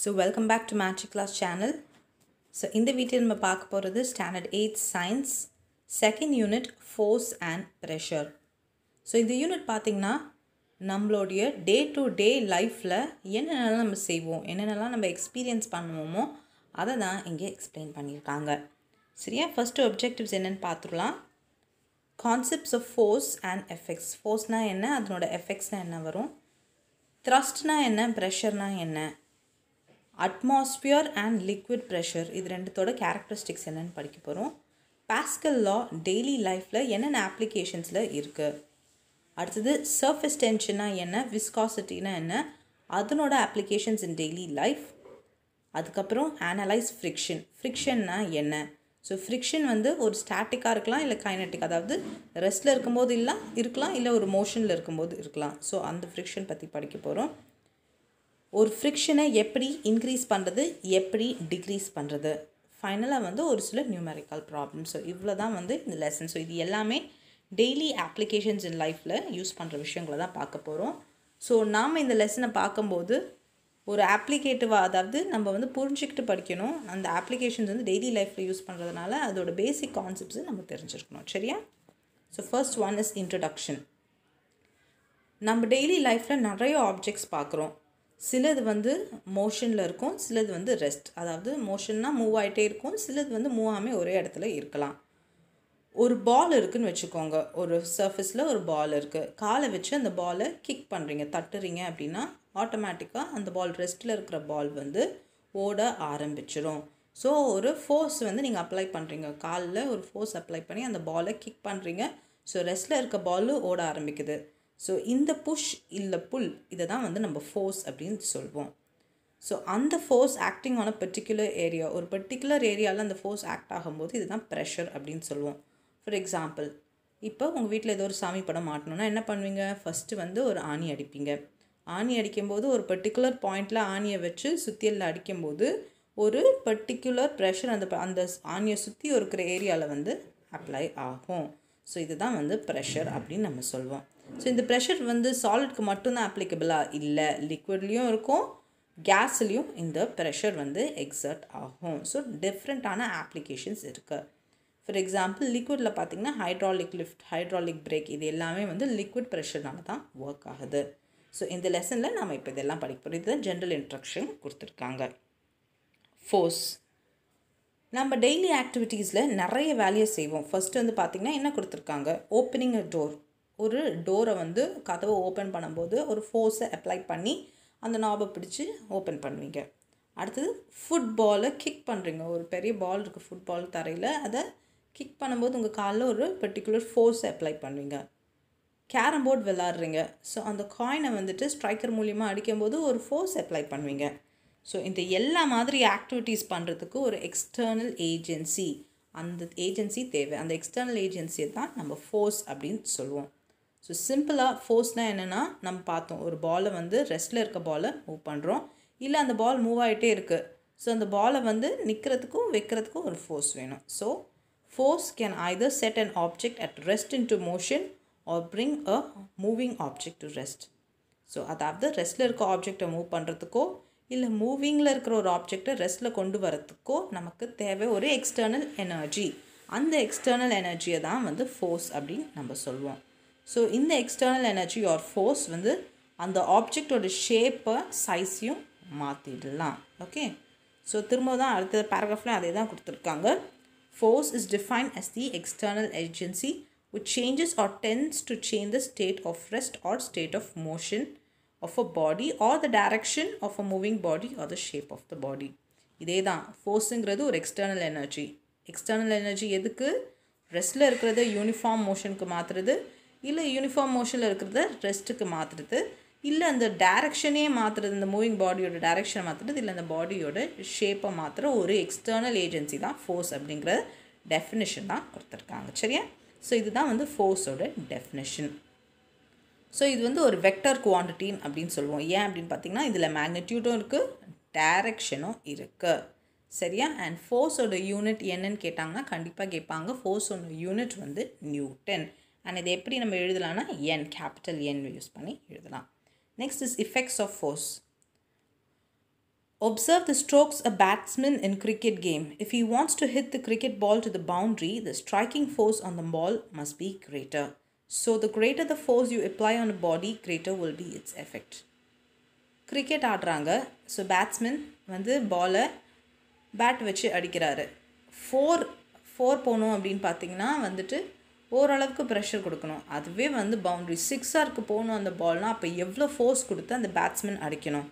So welcome back to matric class channel so இந்த வீட்டில் நம்ம பார்க்க போகிறது standard eight science second unit force and pressure so இந்த யூனிட் பார்த்திங்கன்னா நம்மளுடைய டே டு டே லைஃப்பில் என்னென்னலாம் நம்ம செய்வோம் என்னென்னலாம் நம்ம எக்ஸ்பீரியன்ஸ் பண்ணுவோமோ அதை தான் இங்கே எக்ஸ்பிளைன் பண்ணியிருக்காங்க சரியா ஃபஸ்ட்டு ஒப்ஜெக்டிவ்ஸ் என்னென்னு பார்த்துடலாம் concepts of force and effects ஃபோர்ஸ்னால் என்ன அதனோட எஃபெக்ட்ஸ்னால் என்ன வரும் த்ரஸ்ட்னால் என்ன ப்ரெஷர்னால் என்ன அட்மாஸ்பியர் அண்ட் லிக்விட் ப்ரெஷர் இது ரெண்டுத்தோட கேரக்டரிஸ்டிக்ஸ் என்னென்னு படிக்க போகிறோம் பாஸ்கல் லா டெய்லி லைஃப்பில் என்னென்ன அப்ளிகேஷன்ஸில் இருக்குது அடுத்தது சர்ஃபேஸ் டென்ஷனா என்ன விஸ்காசிட்டினா என்ன அதனோட அப்ளிகேஷன்ஸ் இன் டெய்லி லைஃப் அதுக்கப்புறம் ஆனலைஸ் ஃப்ரிக்ஷன் ஃப்ரிக்ஷன்னா என்ன ஸோ ஃப்ரிக்ஷன் வந்து ஒரு ஸ்டாட்டிக்காக இருக்கலாம் இல்லை கைனட்டிக் அதாவது ரெஸ்ட்டில் இருக்கும்போது இல்லை இருக்கலாம் இல்லை ஒரு மோஷனில் இருக்கும்போது இருக்கலாம் ஸோ அந்த ஃப்ரிக்ஷன் பற்றி படிக்க போகிறோம் ஒரு ஃப்ரிக்ஷனை எப்படி இன்க்ரீஸ் பண்ணுறது எப்படி டிக்ரீஸ் பண்ணுறது ஃபைனலாக வந்து ஒரு சில நியூமெரிக்கல் ப்ராப்ளம் ஸோ இவ்வளோ தான் வந்து இந்த லெசன் ஸோ இது எல்லாமே டெய்லி அப்ளிகேஷன்ஸ் இன் லைஃப்பில் யூஸ் பண்ணுற விஷயங்களை தான் பார்க்க போகிறோம் ஸோ நாம் இந்த லெசனை பார்க்கும்போது ஒரு ஆப்ளிகேட்டிவாக அதாவது நம்ம வந்து புரிஞ்சுக்கிட்டு படிக்கணும் அந்த ஆப்ளிகேஷன்ஸ் வந்து டெய்லி லைஃப்பில் யூஸ் பண்ணுறதுனால அதோட பேசிக் கான்செப்ட்ஸு நம்ம தெரிஞ்சிருக்கணும் சரியா so first one is introduction நம்ம டெய்லி லைஃப்பில் நிறைய ஆப்ஜெக்ட்ஸ் பார்க்குறோம் சிலது வந்து மோஷனில் இருக்கும் சிலது வந்து ரெஸ்ட் அதாவது மோஷன்னா மூவ் ஆகிட்டே இருக்கும் சிலது வந்து மூவ் ஆகாமல் ஒரே இடத்துல இருக்கலாம் ஒரு பால் இருக்குதுன்னு வச்சுக்கோங்க ஒரு சர்ஃபேஸில் ஒரு பால் இருக்குது காலை வச்சு அந்த பாலை கிக் பண்ணுறீங்க தட்டுறீங்க அப்படின்னா ஆட்டோமேட்டிக்காக அந்த பால் ரெஸ்ட்டில் இருக்கிற பால் வந்து ஓட ஆரம்பிச்சிடும் ஸோ ஒரு ஃபோர்ஸ் வந்து நீங்கள் அப்ளை பண்ணுறீங்க காலில் ஒரு ஃபோர்ஸ் அப்ளை பண்ணி அந்த பாலை கிக் பண்ணுறீங்க ஸோ ரெஸ்ட்டில் இருக்க பாலும் ஓட ஆரம்பிக்குது ஸோ இந்த புஷ் இல்லை புல் இதை தான் வந்து நம்ம ஃபோர்ஸ் அப்படின்னு சொல்வோம் ஸோ அந்த force acting on particular area ஒரு பர்டிகுலர் ஏரியாவில் அந்த ஃபோர்ஸ் ஆக்ட் ஆகும்போது இதுதான் ப்ரெஷர் அப்படின்னு சொல்லுவோம் ஃபார் எக்ஸாம்பிள் இப்போ உங்கள் வீட்டில் ஏதோ ஒரு சாமி படம் மாட்டணும்னா என்ன பண்ணுவீங்க ஃபஸ்ட்டு வந்து ஒரு ஆணி அடிப்பீங்க ஆணி அடிக்கும்போது ஒரு பர்டிகுலர் பாயிண்டில் ஆணியை வச்சு சுத்தியலில் அடிக்கும்போது ஒரு பர்டிகுலர் ப்ரெஷர் அந்த அந்த ஆணியை சுற்றி இருக்கிற ஏரியாவில் வந்து அப்ளை ஆகும் ஸோ இதுதான் வந்து ப்ரெஷர் அப்படின்னு நம்ம சொல்லுவோம் ஸோ இந்த ப்ரெஷர் வந்து சாலிட்க்கு மட்டும்தான் அப்ளிகபிளாக இல்லை லிக்விட்லேயும் இருக்கும் கேஸ்லேயும் இந்த ப்ரெஷர் வந்து எக்ஸர்ட் ஆகும் ஸோ டிஃப்ரெண்ட்டான அப்ளிகேஷன்ஸ் இருக்குது ஃபார் எக்ஸாம்பிள் லிக்விடில் பார்த்திங்கன்னா ஹைட்ராலிக் லிஃப்ட் ஹைட்ராலிக் பிரேக் இது எல்லாமே வந்து லிக்விட் ப்ரெஷர்னால தான் ஒர்க் ஆகுது ஸோ இந்த லெசனில் நம்ம இப்போ இதெல்லாம் படிக்க போகிறோம் இதுதான் ஜென்ரல் இன்ட்ரக்ஷன் கொடுத்துருக்காங்க ஃபோர்ஸ் நம்ம டெய்லி ஆக்டிவிட்டீஸில் நிறைய வேலையை செய்வோம் ஃபஸ்ட்டு வந்து பார்த்திங்கன்னா என்ன கொடுத்துருக்காங்க ஓப்பனிங் அ டோர் ஒரு டோரை வந்து கதவை ஓப்பன் பண்ணும்போது ஒரு ஃபோர்ஸை அப்ளை பண்ணி அந்த நாபை பிடிச்சி ஓப்பன் பண்ணுவீங்க அடுத்தது ஃபுட்பாலை கிக் பண்ணுறீங்க ஒரு பெரிய பால் இருக்குது ஃபுட்பால் தரையில் அதை கிக் பண்ணும்போது உங்கள் காலில் ஒரு பர்டிகுலர் ஃபோர்ஸை அப்ளை பண்ணுவீங்க கேரம் போர்ட் விளாட்றீங்க ஸோ அந்த காயினை வந்துட்டு ஸ்ட்ரைக்கர் மூலியமாக அடிக்கும்போது ஒரு ஃபோர்ஸ் அப்ளை பண்ணுவீங்க ஸோ இந்த எல்லா மாதிரி ஆக்டிவிட்டீஸ் பண்ணுறதுக்கு ஒரு எக்ஸ்டர்னல் ஏஜென்சி அந்த ஏஜென்சி தேவை அந்த எக்ஸ்டர்னல் ஏஜென்சியை தான் நம்ம ஃபோர்ஸ் அப்படின்னு சொல்லுவோம் ஸோ சிம்பிளாக ஃபோர்ஸ்னால் என்னென்னா நம்ம பார்த்தோம் ஒரு பாலை வந்து ரெஸ்ட்டில் இருக்க பாலை மூவ் பண்ணுறோம் இல்லை அந்த பால் மூவ் ஆகிட்டே இருக்குது ஸோ அந்த பாலை வந்து நிற்கிறதுக்கும் வைக்கிறதுக்கும் ஒரு ஃபோர்ஸ் வேணும் so force can either set an object at rest into motion or bring a moving object to rest so அதாவது ரெஸ்ட்டில் இருக்க ஆப்ஜெக்டை மூவ் பண்ணுறதுக்கோ இல்லை மூவிங்கில் இருக்கிற ஒரு ஆப்ஜெக்டை ரெஸ்ட்டில் கொண்டு வரத்துக்கோ நமக்கு தேவை ஒரு எக்ஸ்டர்னல் எனர்ஜி அந்த எக்ஸ்டர்னல் எனர்ஜியை தான் வந்து ஃபோர்ஸ் அப்படின்னு நம்ம சொல்லுவோம் ஸோ இந்த எக்ஸ்டர்னல் எனர்ஜி ஆர் ஃபோர்ஸ் வந்து அந்த ஆப்ஜெக்டோட ஷேப்பை சைஸையும் மாற்றிடலாம் ஓகே ஸோ திரும்ப தான் அடுத்த பேராகிராஃபில் அதே தான் கொடுத்துருக்காங்க force is define as the external agency which changes or tends to change the state of rest or state of motion of a body or the direction of a moving body or the shape of the body இதே தான் ஃபோர்ஸுங்கிறது ஒரு external energy external energy எதுக்கு ரெஸ்ட்டில் இருக்கிறது uniform மோஷனுக்கு மாற்றுறது இல்லை uniform மோஷனில் இருக்கிறத ரெஸ்ட்டுக்கு மாற்றுறது இல்லை அந்த டேரெக்ஷனே மாற்றுறது இந்த மூவிங் பாடியோட டேரக்ஷனை மாற்றுறது இல்லை அந்த பாடியோட ஷேப்பை மாற்றுற ஒரு எக்ஸ்டர்னல் ஏஜென்சி தான் ஃபோர்ஸ் அப்படிங்கிற டெஃபினேஷன் தான் கொடுத்துருக்காங்க சரியா ஸோ இதுதான் வந்து ஃபோர்ஸோட டெஃபினேஷன் ஸோ இது வந்து ஒரு வெக்டர் குவான்டிட்டின் அப்படின்னு சொல்லுவோம் ஏன் அப்படின்னு பார்த்தீங்கன்னா இதில் மேக்னிடியூட்டும் இருக்குது டேரெக்ஷனும் இருக்குது சரியா அண்ட் ஃபோர்ஸோட யூனிட் என்னன்னு கேட்டாங்கன்னா கண்டிப்பாக கேட்பாங்க ஃபோர்ஸோட யூனிட் வந்து நியூட்டன் அண்ட் இதை எப்படி நம்ம எழுதலாம்னா என் கேபிட்டல் என் யூஸ் பண்ணி எழுதலாம் next is effects of force observe the strokes a batsman in cricket game if you wants to hit the cricket ball to the boundary the striking force on the ball must be greater so the greater the force you apply on a body greater will be its effect cricket ஆடுறாங்க so batsman வந்து பாலை bad வச்சு அடிக்கிறாரு four four போகணும் அப்படின்னு பார்த்தீங்கன்னா வந்துட்டு ஓரளவுக்கு ப்ரெஷர் கொடுக்கணும் அதுவே வந்து பவுண்ட்ரி சிக்ஸ் ஆர்க்கு போகணும் அந்த பால்னால் அப்போ எவ்வளோ ஃபோர்ஸ் கொடுத்து அந்த பேட்ஸ்மேன் அடிக்கணும்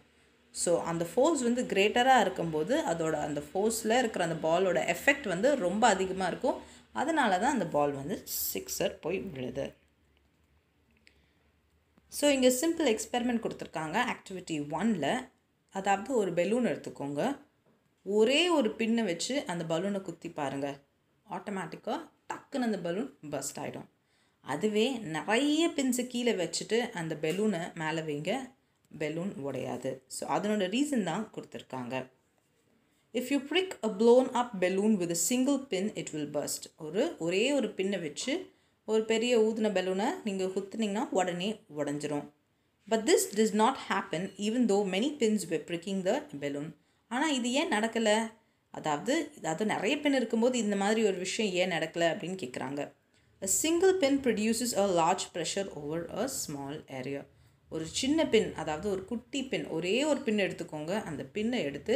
ஸோ அந்த ஃபோர்ஸ் வந்து கிரேட்டராக இருக்கும்போது அதோட அந்த ஃபோர்ஸில் இருக்கிற அந்த பாலோட எஃபெக்ட் வந்து ரொம்ப அதிகமாக இருக்கும் அதனால தான் அந்த பால் வந்து சிக்ஸர் போய் விழுது ஸோ இங்கே சிம்பிள் எக்ஸ்பெரிமெண்ட் கொடுத்துருக்காங்க ஆக்டிவிட்டி ஒனில் அதாவது ஒரு பெலூன் எடுத்துக்கோங்க ஒரே ஒரு பின்னை வச்சு அந்த பலூனை குத்தி பாருங்கள் ஆட்டோமேட்டிக்காக டக்குன்னு அந்த பலூன் பஸ்ட் ஆகிடும் அதுவே நிறைய பின்ஸை கீழே வச்சுட்டு அந்த பெலூனை மேலே வைங்க பெலூன் உடையாது ஸோ அதனோட ரீசன் தான் கொடுத்துருக்காங்க if you prick a blown up balloon with a single pin it will burst ஒரு ஒரே ஒரு பின்னை வச்சு ஒரு பெரிய ஊதின பெலூனை நீங்கள் குத்துனீங்கன்னா உடனே உடஞ்சிரும் but this does not happen even though many pins we pricking the balloon ஆனால் இது ஏன் நடக்கலை அதாவது அதாவது நிறைய பெண் இருக்கும்போது இந்த மாதிரி ஒரு விஷயம் ஏன் நடக்கலை அப்படின்னு கேட்குறாங்க a single pin produces a large pressure over a small area ஒரு சின்ன பெண் அதாவது ஒரு குட்டி பெண் ஒரே ஒரு பின் எடுத்துக்கோங்க அந்த பின்னை எடுத்து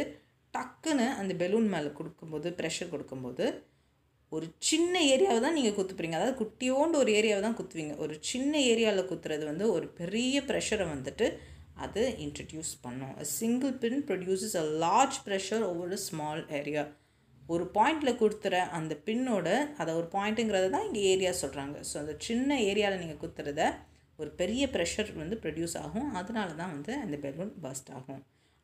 டக்குன்னு அந்த பெலூன் மேலே கொடுக்கும்போது ப்ரெஷர் கொடுக்கும்போது ஒரு சின்ன ஏரியாவை தான் நீங்கள் குத்துப்பீங்க அதாவது குட்டியோண்டு ஒரு ஏரியாவை தான் குத்துவீங்க ஒரு சின்ன ஏரியாவில் குத்துறது வந்து ஒரு பெரிய ப்ரெஷரை வந்துட்டு அது இன்ட்ரடியூஸ் பண்ணும் single pin produces a large pressure ஒவ்வொரு ஸ்மால் ஏரியா ஒரு பாயிண்டில் கொடுத்துற அந்த பின்னோட அதை ஒரு பாயிண்ட்டுங்கிறது தான் இங்கே ஏரியா சொல்கிறாங்க ஸோ அந்த சின்ன ஏரியாவில் நீங்கள் குத்துறத ஒரு பெரிய ப்ரெஷர் வந்து ப்ரொடியூஸ் ஆகும் அதனால தான் வந்து அந்த பெலூன் பஸ்ட் ஆகும்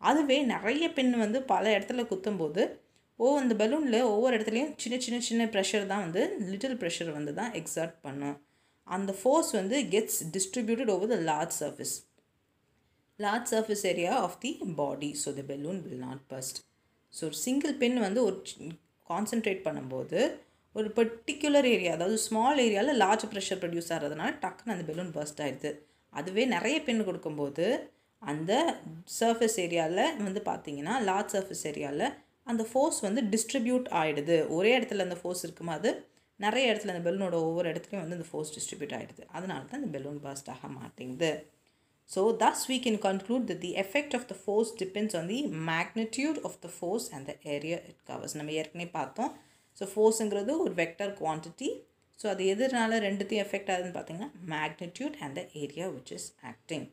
அதுவே நிறைய பின் வந்து பல இடத்துல குத்தும்போது ஓ அந்த பலூனில் ஒவ்வொரு இடத்துலையும் சின்ன சின்ன சின்ன ப்ரெஷர் தான் வந்து லிட்டில் ப்ரெஷர் வந்து தான் எக்ஸார்ட் பண்ணும் அந்த ஃபோர்ஸ் வந்து gets distributed over the large surface large surface area of the body so the balloon will not burst so single pin வந்து ஒரு கான்சென்ட்ரேட் பண்ணும்போது ஒரு பர்டிகுலர் ஏரியா அதாவது ஸ்மால் ஏரியாவில் லார்ஜ் ப்ரெஷர் ப்ரொடியூஸ் ஆகிறதுனால டக்குன்னு அந்த பெலூன் பர்ஸ்ட் ஆகிடுது அதுவே நிறைய பின் கொடுக்கும்போது அந்த சர்ஃபேஸ் ஏரியாவில் வந்து பார்த்திங்கன்னா லார்ஜ் சர்ஃபேஸ் ஏரியாவில் அந்த ஃபோர்ஸ் வந்து டிஸ்ட்ரிபியூட் ஆகிடுது ஒரே இடத்துல அந்த ஃபோர்ஸ் இருக்குமா அது நிறைய இடத்துல அந்த பெலூனோட ஒவ்வொரு இடத்துலையும் வந்து அந்த ஃபோர்ஸ் டிஸ்ட்ரிபியூட் ஆகிடுது அதனால தான் அந்த பெலூன் பர்ஸ்ட் ஆக மாட்டேங்குது So thus we can conclude that the effect of the force depends on the magnitude of the force and the area it covers. நம்ம ஏற்கனவே பார்த்தோம் ஸோ ஃபோர்ஸுங்கிறது ஒரு வெக்டர் குவான்டிட்டி ஸோ அது எதனால ரெண்டுத்தையும் எஃபெக்ட் ஆகுதுன்னு பார்த்தீங்கன்னா magnitude and the area which is acting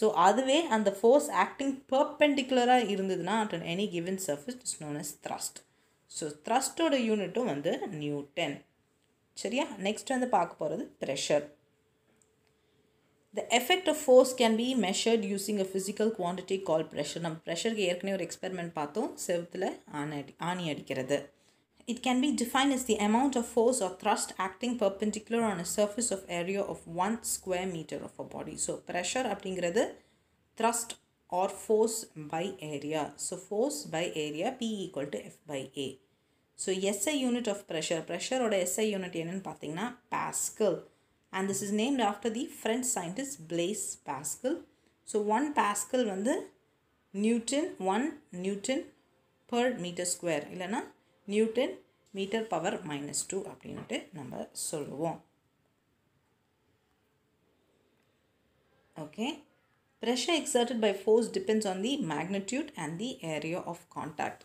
so அதுவே அந்த ஃபோர்ஸ் ஆக்டிங் பர்பெண்டிகுலராக இருந்ததுன்னா at any given surface is known as thrust so த்ரஸ்ட்டோட யூனிட்டும் வந்து நியூட்டன் சரியா நெக்ஸ்ட் வந்து பார்க்க போகிறது pressure The effect of force can be measured using a physical quantity called pressure. நம்ம ப்ரெஷருக்கு ஏற்கனவே ஒரு எக்ஸ்பெரிமெண்ட் பார்த்தோம் செவத்தில் ஆணி அடி ஆணி அடிக்கிறது it can be define is the amount of force or thrust acting perpendicular on a surface of area of one square metre of a body so pressure அப்படிங்கிறது thrust or force by area so force by area P equal to F by A so SI unit of pressure ப்ரெஷரோட SI unit என்னென்னு பார்த்தீங்கன்னா Pascal and this is named after the French scientist Blaise Pascal. So one Pascal வந்து Newton one Newton per metre square இல்லைன்னா Newton metre power minus two அப்படின்ட்டு நம்ம சொல்லுவோம் okay pressure exerted by force depends on the magnitude and the area of contact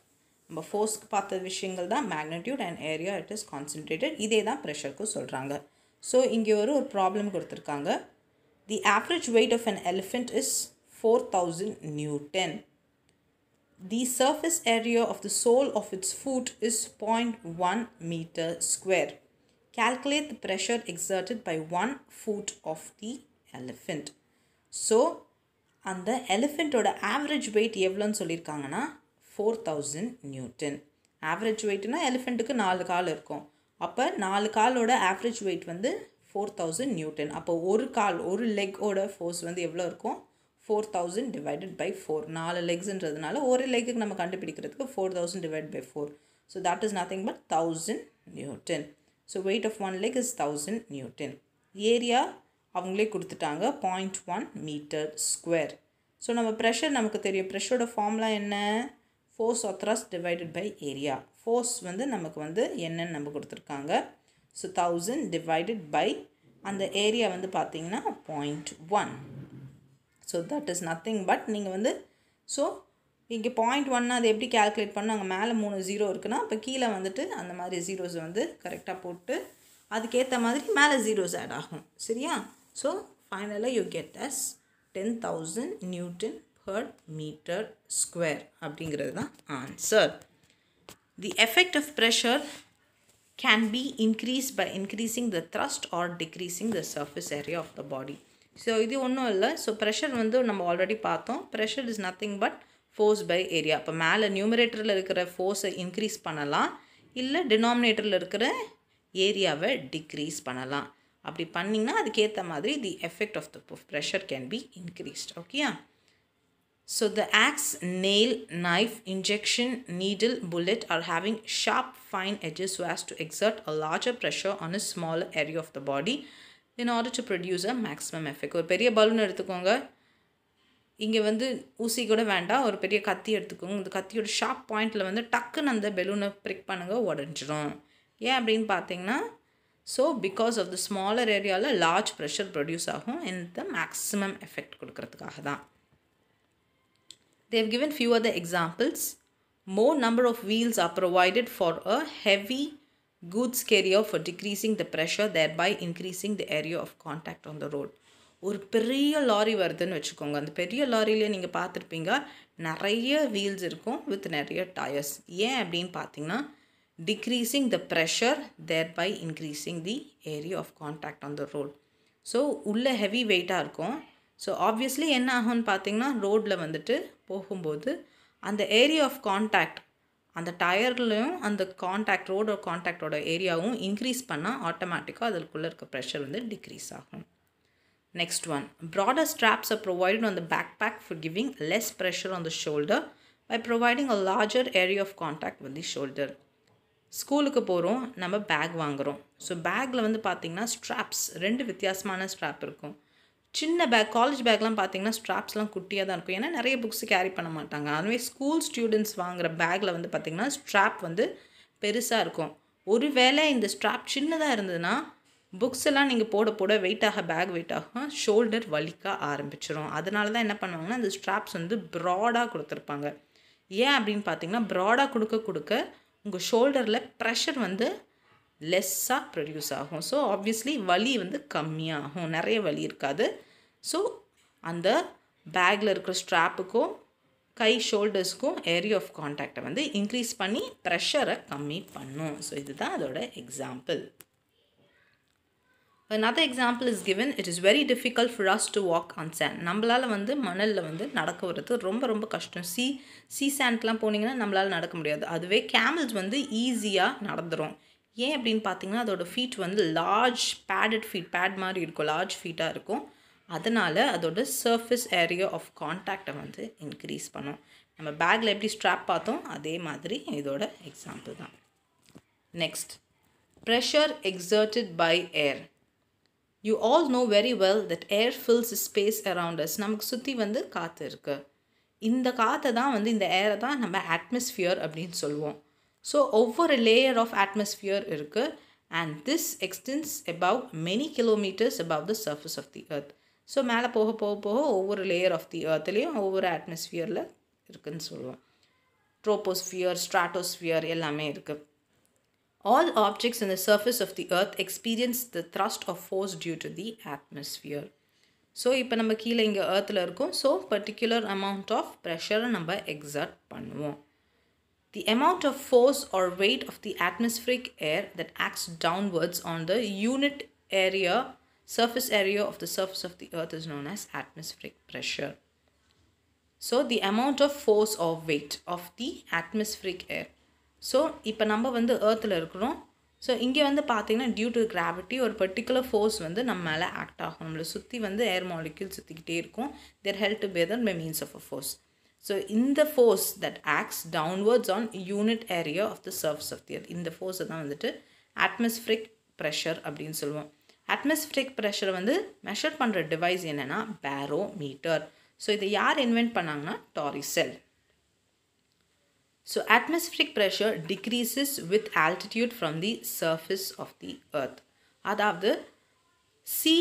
நம்ம ஃபோர்ஸ்க்கு பார்த்த விஷயங்கள் தான் magnitude and area it is concentrated இதே தான் ப்ரெஷருக்கு சொல்கிறாங்க ஸோ இங்கே ஒரு ஒரு ப்ராப்ளம் கொடுத்துருக்காங்க the average weight of an elephant is four thousand Newton the surface area of the sole of its foot is point one metre square calculate the pressure exerted by one foot of the elephant. So அந்த எலிஃபெண்ட்டோட average weight எவ்வளோன்னு சொல்லியிருக்காங்கன்னா four thousand Newton average வெயிட்னா எலிஃபெண்ட்டுக்கு நாலு கால் இருக்கும் அப்போ நாலு காலோட ஆவரேஜ் வெயிட் வந்து ஃபோர் தௌசண்ட் நியூட்டன் அப்போ ஒரு கால் ஒரு லெக்கோட ஃபோர்ஸ் வந்து எவ்வளோ இருக்கும் four thousand divided by four நாலு லெக்ஸுன்றதுனால ஒரு லெக்குக்கு நம்ம கண்டுபிடிக்கிறதுக்கு four thousand divide by four so that is nothing but thousand Newton so weight of one leg is thousand Newton area அவங்களே கொடுத்துட்டாங்க point one metre square so நம்ம pressure நமக்கு தெரியும் ப்ரெஷரோட ஃபார்ம்லாம் என்ன force or thrust divided by area force வந்து நமக்கு வந்து என்னன்னு நம்ம கொடுத்துருக்காங்க ஸோ தௌசண்ட் டிவைடட் பை அந்த ஏரியா வந்து பார்த்திங்கன்னா point one so that is nothing but நீங்கள் வந்து ஸோ இங்கே பாயிண்ட் ஒன்னா அதை எப்படி கேல்குலேட் பண்ணோம் அங்கே மேலே மூணு ஜீரோ இருக்குன்னா இப்போ கீழே வந்துட்டு அந்த மாதிரி ஜீரோஸ் வந்து கரெக்டாக போட்டு அதுக்கேற்ற மாதிரி மேலே ஜீரோஸ் ஆட் ஆகும் சரியா ஸோ ஃபைனலாக you get as ten thousand Newton per metre square அப்படிங்கிறது தான் answer The effect of pressure can be increased by increasing the thrust or decreasing the surface area of the body. So இது ஒன்றும் இல்லை so pressure வந்து நம்ம already பார்த்தோம் pressure is nothing but force by area இப்போ மேலே நியூமரேட்டரில் இருக்கிற ஃபோர்ஸை இன்க்ரீஸ் பண்ணலாம் இல்லை டினாமினேட்டரில் இருக்கிற ஏரியாவை டிக்ரீஸ் பண்ணலாம் அப்படி பண்ணிங்கன்னா அதுக்கேற்ற மாதிரி the effect of the pressure can be increased ஓகேயா So the axe, nail, knife, injection, needle, bullet are having sharp fine edges so as to exert a larger pressure on a smaller area of the body in order to produce a maximum effect. ஒரு பெரிய balloon எடுத்துக்கோங்க இங்கே வந்து ஊசி கூட வேண்டாம் ஒரு பெரிய கத்தி எடுத்துக்கோங்க இந்த கத்தியோட ஷார்ப் பாயிண்டில் வந்து டக்குன்னு அந்த பெலூனை ப்ரிக் பண்ணுங்கள் உடஞ்சிரும் ஏன் அப்படின்னு பார்த்தீங்கன்னா so because of the smaller ஏரியாவில் லார்ஜ் ப்ரெஷர் ப்ரொடியூஸ் ஆகும் இந்த மேக்ஸிமம் எஃபெக்ட் கொடுக்கறதுக்காக தான் They have given few other examples. More number of wheels are provided for a heavy goods carrier for decreasing the pressure thereby increasing the area of contact on the road ஒரு பெரிய lorry வருதுன்னு வச்சுக்கோங்க அந்த பெரிய லாரிலேயே நீங்கள் பார்த்துருப்பீங்க நிறைய wheels இருக்கும் வித் நிறைய டயர்ஸ் ஏன் அப்படின்னு பார்த்தீங்கன்னா decreasing the pressure thereby increasing the area of contact on the road so உள்ளே ஹெவி வெயிட்டாக இருக்கும் ஸோ ஆப்வியஸ்லி என்ன ஆகும்னு பார்த்திங்கன்னா ரோட்டில் வந்துட்டு போகும்போது அந்த ஏரியா ஆஃப் காண்டாக்ட் அந்த டயர்லையும் அந்த காண்டாக்ட் ரோடு கான்டாக்டோட ஏரியாவும் இன்க்ரீஸ் பண்ணால் ஆட்டோமேட்டிக்காக அதற்குள்ளே இருக்க ப்ரெஷர் வந்து டிக்ரீஸ் ஆகும் next one broader straps are provided on the back back for giving less pressure on the shoulder by providing a larger area of contact வந்து ஷோல்டர் ஸ்கூலுக்கு போகிறோம் நம்ம பேக் வாங்குகிறோம் ஸோ பேக்கில் வந்து பார்த்திங்கன்னா ஸ்ட்ராப்ஸ் ரெண்டு வித்தியாசமான ஸ்ட்ராப் இருக்கும் சின்ன பேக் காலேஜ் பேக்லாம் பார்த்தீங்கன்னா ஸ்ட்ராப்ஸ்லாம் குட்டியாக தான் இருக்கும் ஏன்னா நிறைய புக்ஸ் கேரி பண்ண மாட்டாங்க அதுவே ஸ்கூல் ஸ்டூடெண்ட்ஸ் வாங்குகிற பேக்கில் வந்து பார்த்திங்கன்னா ஸ்ட்ராப் வந்து பெருசாக இருக்கும் ஒரு வேளை இந்த ஸ்ட்ராப் சின்னதாக இருந்ததுன்னா புக்ஸ் எல்லாம் நீங்கள் போட போட வெயிட் ஆக பேக் வெயிட் ஆகும் ஷோல்டர் வலிக்க ஆரம்பிச்சிடும் அதனால தான் என்ன பண்ணுவாங்கன்னா இந்த ஸ்ட்ராப்ஸ் வந்து ப்ராடாக கொடுத்துருப்பாங்க ஏன் அப்படின்னு பார்த்தீங்கன்னா ப்ராடாக கொடுக்க கொடுக்க உங்கள் ஷோல்டரில் ப்ரெஷர் வந்து லெஸ்ஸாக ப்ரொடியூஸ் ஆகும் ஸோ ஆப்வியஸ்லி வலி வந்து கம்மியாகும் நிறைய வலி இருக்காது ஸோ அந்த பேக்கில் இருக்கிற ஸ்ட்ராப்புக்கும் கை ஷோல்டர்ஸ்க்கும் ஏரியா ஆஃப் காண்டாக்டை வந்து இன்க்ரீஸ் பண்ணி ப்ரெஷரை கம்மி பண்ணும் ஸோ இதுதான் அதோட example another example is given it is very difficult for us to walk on sand நம்மளால் வந்து மணலில் வந்து நடக்க வர்றது ரொம்ப ரொம்ப கஷ்டம் சி சி சாண்ட்லாம் போனீங்கன்னா நம்மளால் நடக்க முடியாது அதுவே கேமல்ஸ் வந்து ஈஸியாக நடந்துடும் ஏன் அப்படின்னு பார்த்தீங்கன்னா அதோடய ஃபீட் வந்து லார்ஜ் பேடட் ஃபீட் பேட் மாதிரி இருக்கும் லார்ஜ் ஃபீட்டாக இருக்கும் அதனால் அதோட சர்ஃபேஸ் ஏரியா ஆஃப் கான்டாக்டை வந்து இன்க்ரீஸ் பண்ணும் நம்ம பேக்கில் எப்படி ஸ்ட்ராப் பார்த்தோம் அதே மாதிரி இதோட எக்ஸாம்பிள் தான் next pressure exerted by air you all know very well that air fills space around us நமக்கு சுற்றி வந்து காற்று இருக்குது இந்த காற்றை தான் வந்து இந்த ஏரை தான் நம்ம அட்மாஸ்ஃபியர் அப்படின்னு சொல்லுவோம் ஸோ ஒவ்வொரு லேயர் ஆஃப் அட்மாஸ்ஃபியர் இருக்குது and this extends above many kilometres above the surface of the earth so மேலே போக போக போக ஒவ்வொரு லேயர் ஆஃப் தி எர்த்லேயும் ஒவ்வொரு அட்மாஸ்ஃபியரில் இருக்குதுன்னு சொல்லுவோம் ட்ரோபோஸ்ஃபியர் ஸ்ட்ராட்டோஸ்ஃபியர் எல்லாமே இருக்குது all objects in the surface of the earth experience the thrust of force due to the atmosphere so இப்போ நம்ம கீழே இங்கே ஏர்த்தில் இருக்கோம் ஸோ பர்டிகுலர் அமௌண்ட் ஆஃப் ப்ரெஷரை நம்ம எக்ஸர்ட் பண்ணுவோம் the amount of force or weight of the atmospheric air that acts downwards on the unit area surface area of the surface of the earth is known as atmospheric pressure so the amount of force or weight of the atmospheric air so இப்போ earth வந்து ஏர்த்தில் So so இங்கே வந்து பார்த்திங்கன்னா due due to gravity or particular force நம்ம மேலே act ஆகும் நம்மளை சுற்றி வந்து ஏர் மாலிக்யூல் சுற்றிக்கிட்டே இருக்கும் कों. They're held together by means of a force. So in the force that acts downwards on unit area of the surface of the earth இந்த ஃபோர்ஸை தான் வந்துட்டு அட்மாஸ்ஃபிரிக் ப்ரெஷர் அப்படின்னு சொல்லுவோம் அட்மாஸ்ஃபிரிக் ப்ரெஷரை வந்து மெஷர் பண்ணுற டிவைஸ் என்னென்னா பேரோமீட்டர் ஸோ இதை யார் இன்வென்ட் பண்ணாங்கன்னா Torricelli so atmospheric pressure decreases with altitude from the surface of the earth அதாவது சி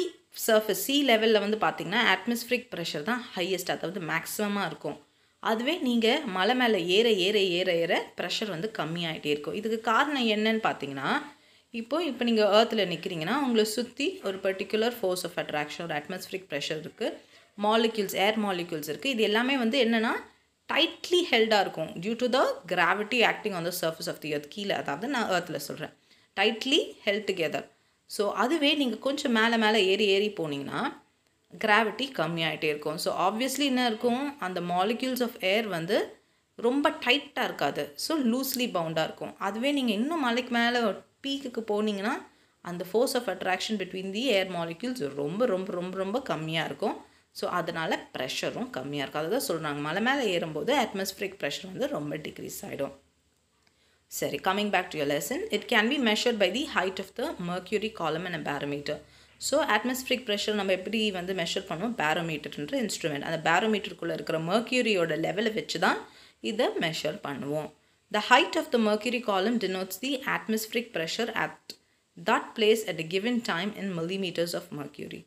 சர்ஃபேஸ் சி லெவலில் வந்து பார்த்திங்கன்னா அட்மாஸ்ஃபிரிக் ப்ரெஷர் தான் ஹையஸ்ட் அதாவது மேக்ஸிமமாக இருக்கும் அதுவே நீங்கள் மலை மேலே ஏற ஏற ஏற ஏற ப்ரெஷர் வந்து கம்மியாகிட்டே இருக்கும் இதுக்கு காரணம் என்னன்னு பார்த்தீங்கன்னா இப்போது இப்போ நீங்கள் ஏர்த்தில் நிற்கிறீங்கன்னா உங்களை சுற்றி ஒரு பர்டிகுலர் ஃபோர்ஸ் ஆஃப் அட்ராக்ஷன் ஒரு அட்மாஸ்பிரிக் ப்ரெஷர் இருக்குது மாலிக்யூல்ஸ் ஏர் மாலிக்யூல்ஸ் இருக்குது இது எல்லாமே வந்து என்னென்னா டைட்லி ஹெல்டாக இருக்கும் due to the gravity acting on the surface of the earth கீழே அதாவது நான் ஏர்த்தில் சொல்கிறேன் டைட்லி ஹெல்த் டுகெதர் ஸோ அதுவே நீங்கள் கொஞ்சம் மேலே மேலே ஏறி ஏறி போனீங்கன்னா கிராவிட்டி கம்மியாகிட்டே இருக்கும் ஸோ ஆப்வியஸ்லி என்ன இருக்கும் அந்த மாலிக்யூல்ஸ் ஆஃப் ஏர் வந்து ரொம்ப டைட்டாக இருக்காது ஸோ லூஸ்லி பவுண்டாக இருக்கும் அதுவே நீங்கள் இன்னும் மலைக்கு மேலே பீக்குக்கு போனீங்கன்னா அந்த force of attraction between the air molecules ரொம்ப ரொம்ப ரொம்ப ரொம்ப கம்மியாக இருக்கும் ஸோ அதனால் ப்ரெஷரும் கம்மியாக இருக்கும் அதை தான் சொல்கிறாங்க மலை மேலே ஏறும்போது அட்மாஸ்பிரிக் ப்ரெஷர் வந்து ரொம்ப டிக்ரீஸ் ஆகிடும் சரி coming back to your lesson it can be measure by the height of the mercury column and a barometer so atmospheric pressure நம்ம எப்படி வந்து மெஷர் பண்ணுவோம் பேரோமீட்டர்ன்ற இன்ஸ்ட்ருமெண்ட் அந்த பேரோமீட்டருக்குள்ளே இருக்கிற மர்க்யூரியோட லெவலை வச்சு தான் இதை மெஷர் பண்ணுவோம் the height of the mercury column denotes the atmospheric pressure at that place at a given time in millimetres of mercury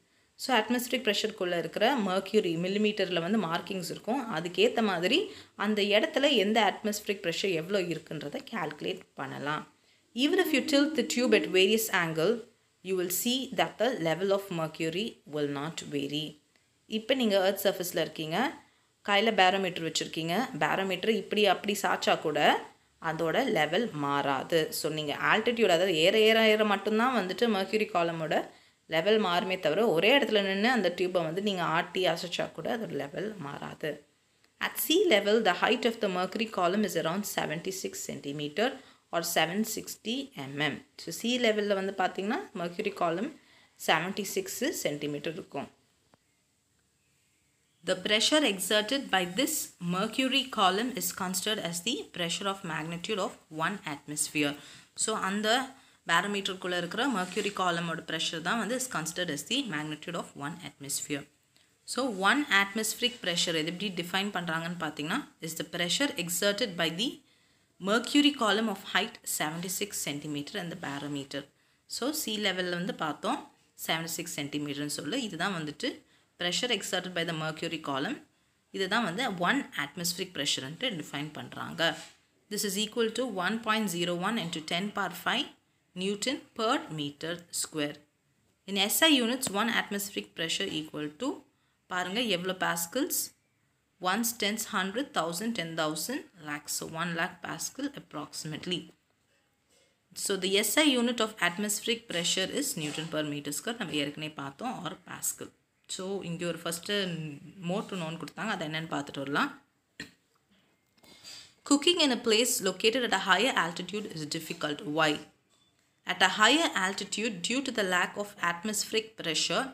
so atmospheric ப்ரெஷருக்குள்ளே இருக்கிற மர்க்யூரி மில்லிமீட்டரில் வந்து மார்க்கிங்ஸ் இருக்கும் அதுக்கேற்ற மாதிரி அந்த இடத்துல எந்த அட்மாஸ்பிரிக் ப்ரெஷர் எவ்வளோ இருக்குன்றதை கால்குலேட் பண்ணலாம் even if you tilt the tube at various angle you will see that the level of mercury will not vary இப்போ நீங்கள் ஏர்த் சர்ஃபேஸில் இருக்கீங்க கையில் பேரோமீட்டர் வச்சுருக்கீங்க பேரோமீட்டர் இப்படி அப்படி சாச்சா கூட அதோட லெவல் மாறாது ஸோ நீங்கள் ஆல்டிடியூட் அதாவது ஏற ஏற ஏற மட்டும்தான் வந்துட்டு மர்க்யூரி காலமோட லெவல் மாறுமே தவிர ஒரே இடத்துல நின்று அந்த டியூப்பை வந்து நீங்கள் ஆட்டி அசைச்சா கூட அதோட லெவல் மாறாது at sea level the height of the mercury column is around seventy six centimetre or seven sixty mm so sea லெவலில் வந்து பார்த்திங்கன்னா mercury column seventy six centimetre இருக்கும் The pressure exerted by this mercury column is considered as the pressure of magnitude of one atmosphere. So, அந்த பேரோமீட்டருக்குள்ளே இருக்கிற mercury columnோட pressure தான் வந்து is considered as the magnitude of one atmosphere. So, one atmospheric pressure எது எப்படி define பண்ணுறாங்கன்னு பார்த்தீங்கன்னா is the pressure exerted by the mercury column of height seventy six centimetre அந்த barometer so sea லெவலில் வந்து பார்த்தோம் செவன்டி சிக்ஸ் சென்டிமீட்டர்னு சொல்லு இதுதான் வந்துட்டு pressure exert by the mercury column இது தான் வந்து ஒன் அட்மாஸ்பிரிக் ப்ரெஷர்ன்ட்டு டிஃபைன் பண்ணுறாங்க this is equal to one point zero one into ten power five newton per metre square in SI units one atmospheric pressure equal to பாருங்கள் எவ்வளோ பாஸ்கிள்ஸ் ones, tens, hundred, thousand, ten thousand, lakhs. So one lakh Pascal approximately. So the SI unit of atmospheric pressure is Newton per meter square. Now we are going to or Pascal. So in your first more to known kurtanga Cooking in a place located at a higher altitude is difficult. Why? At a higher altitude, due to the lack of atmospheric pressure,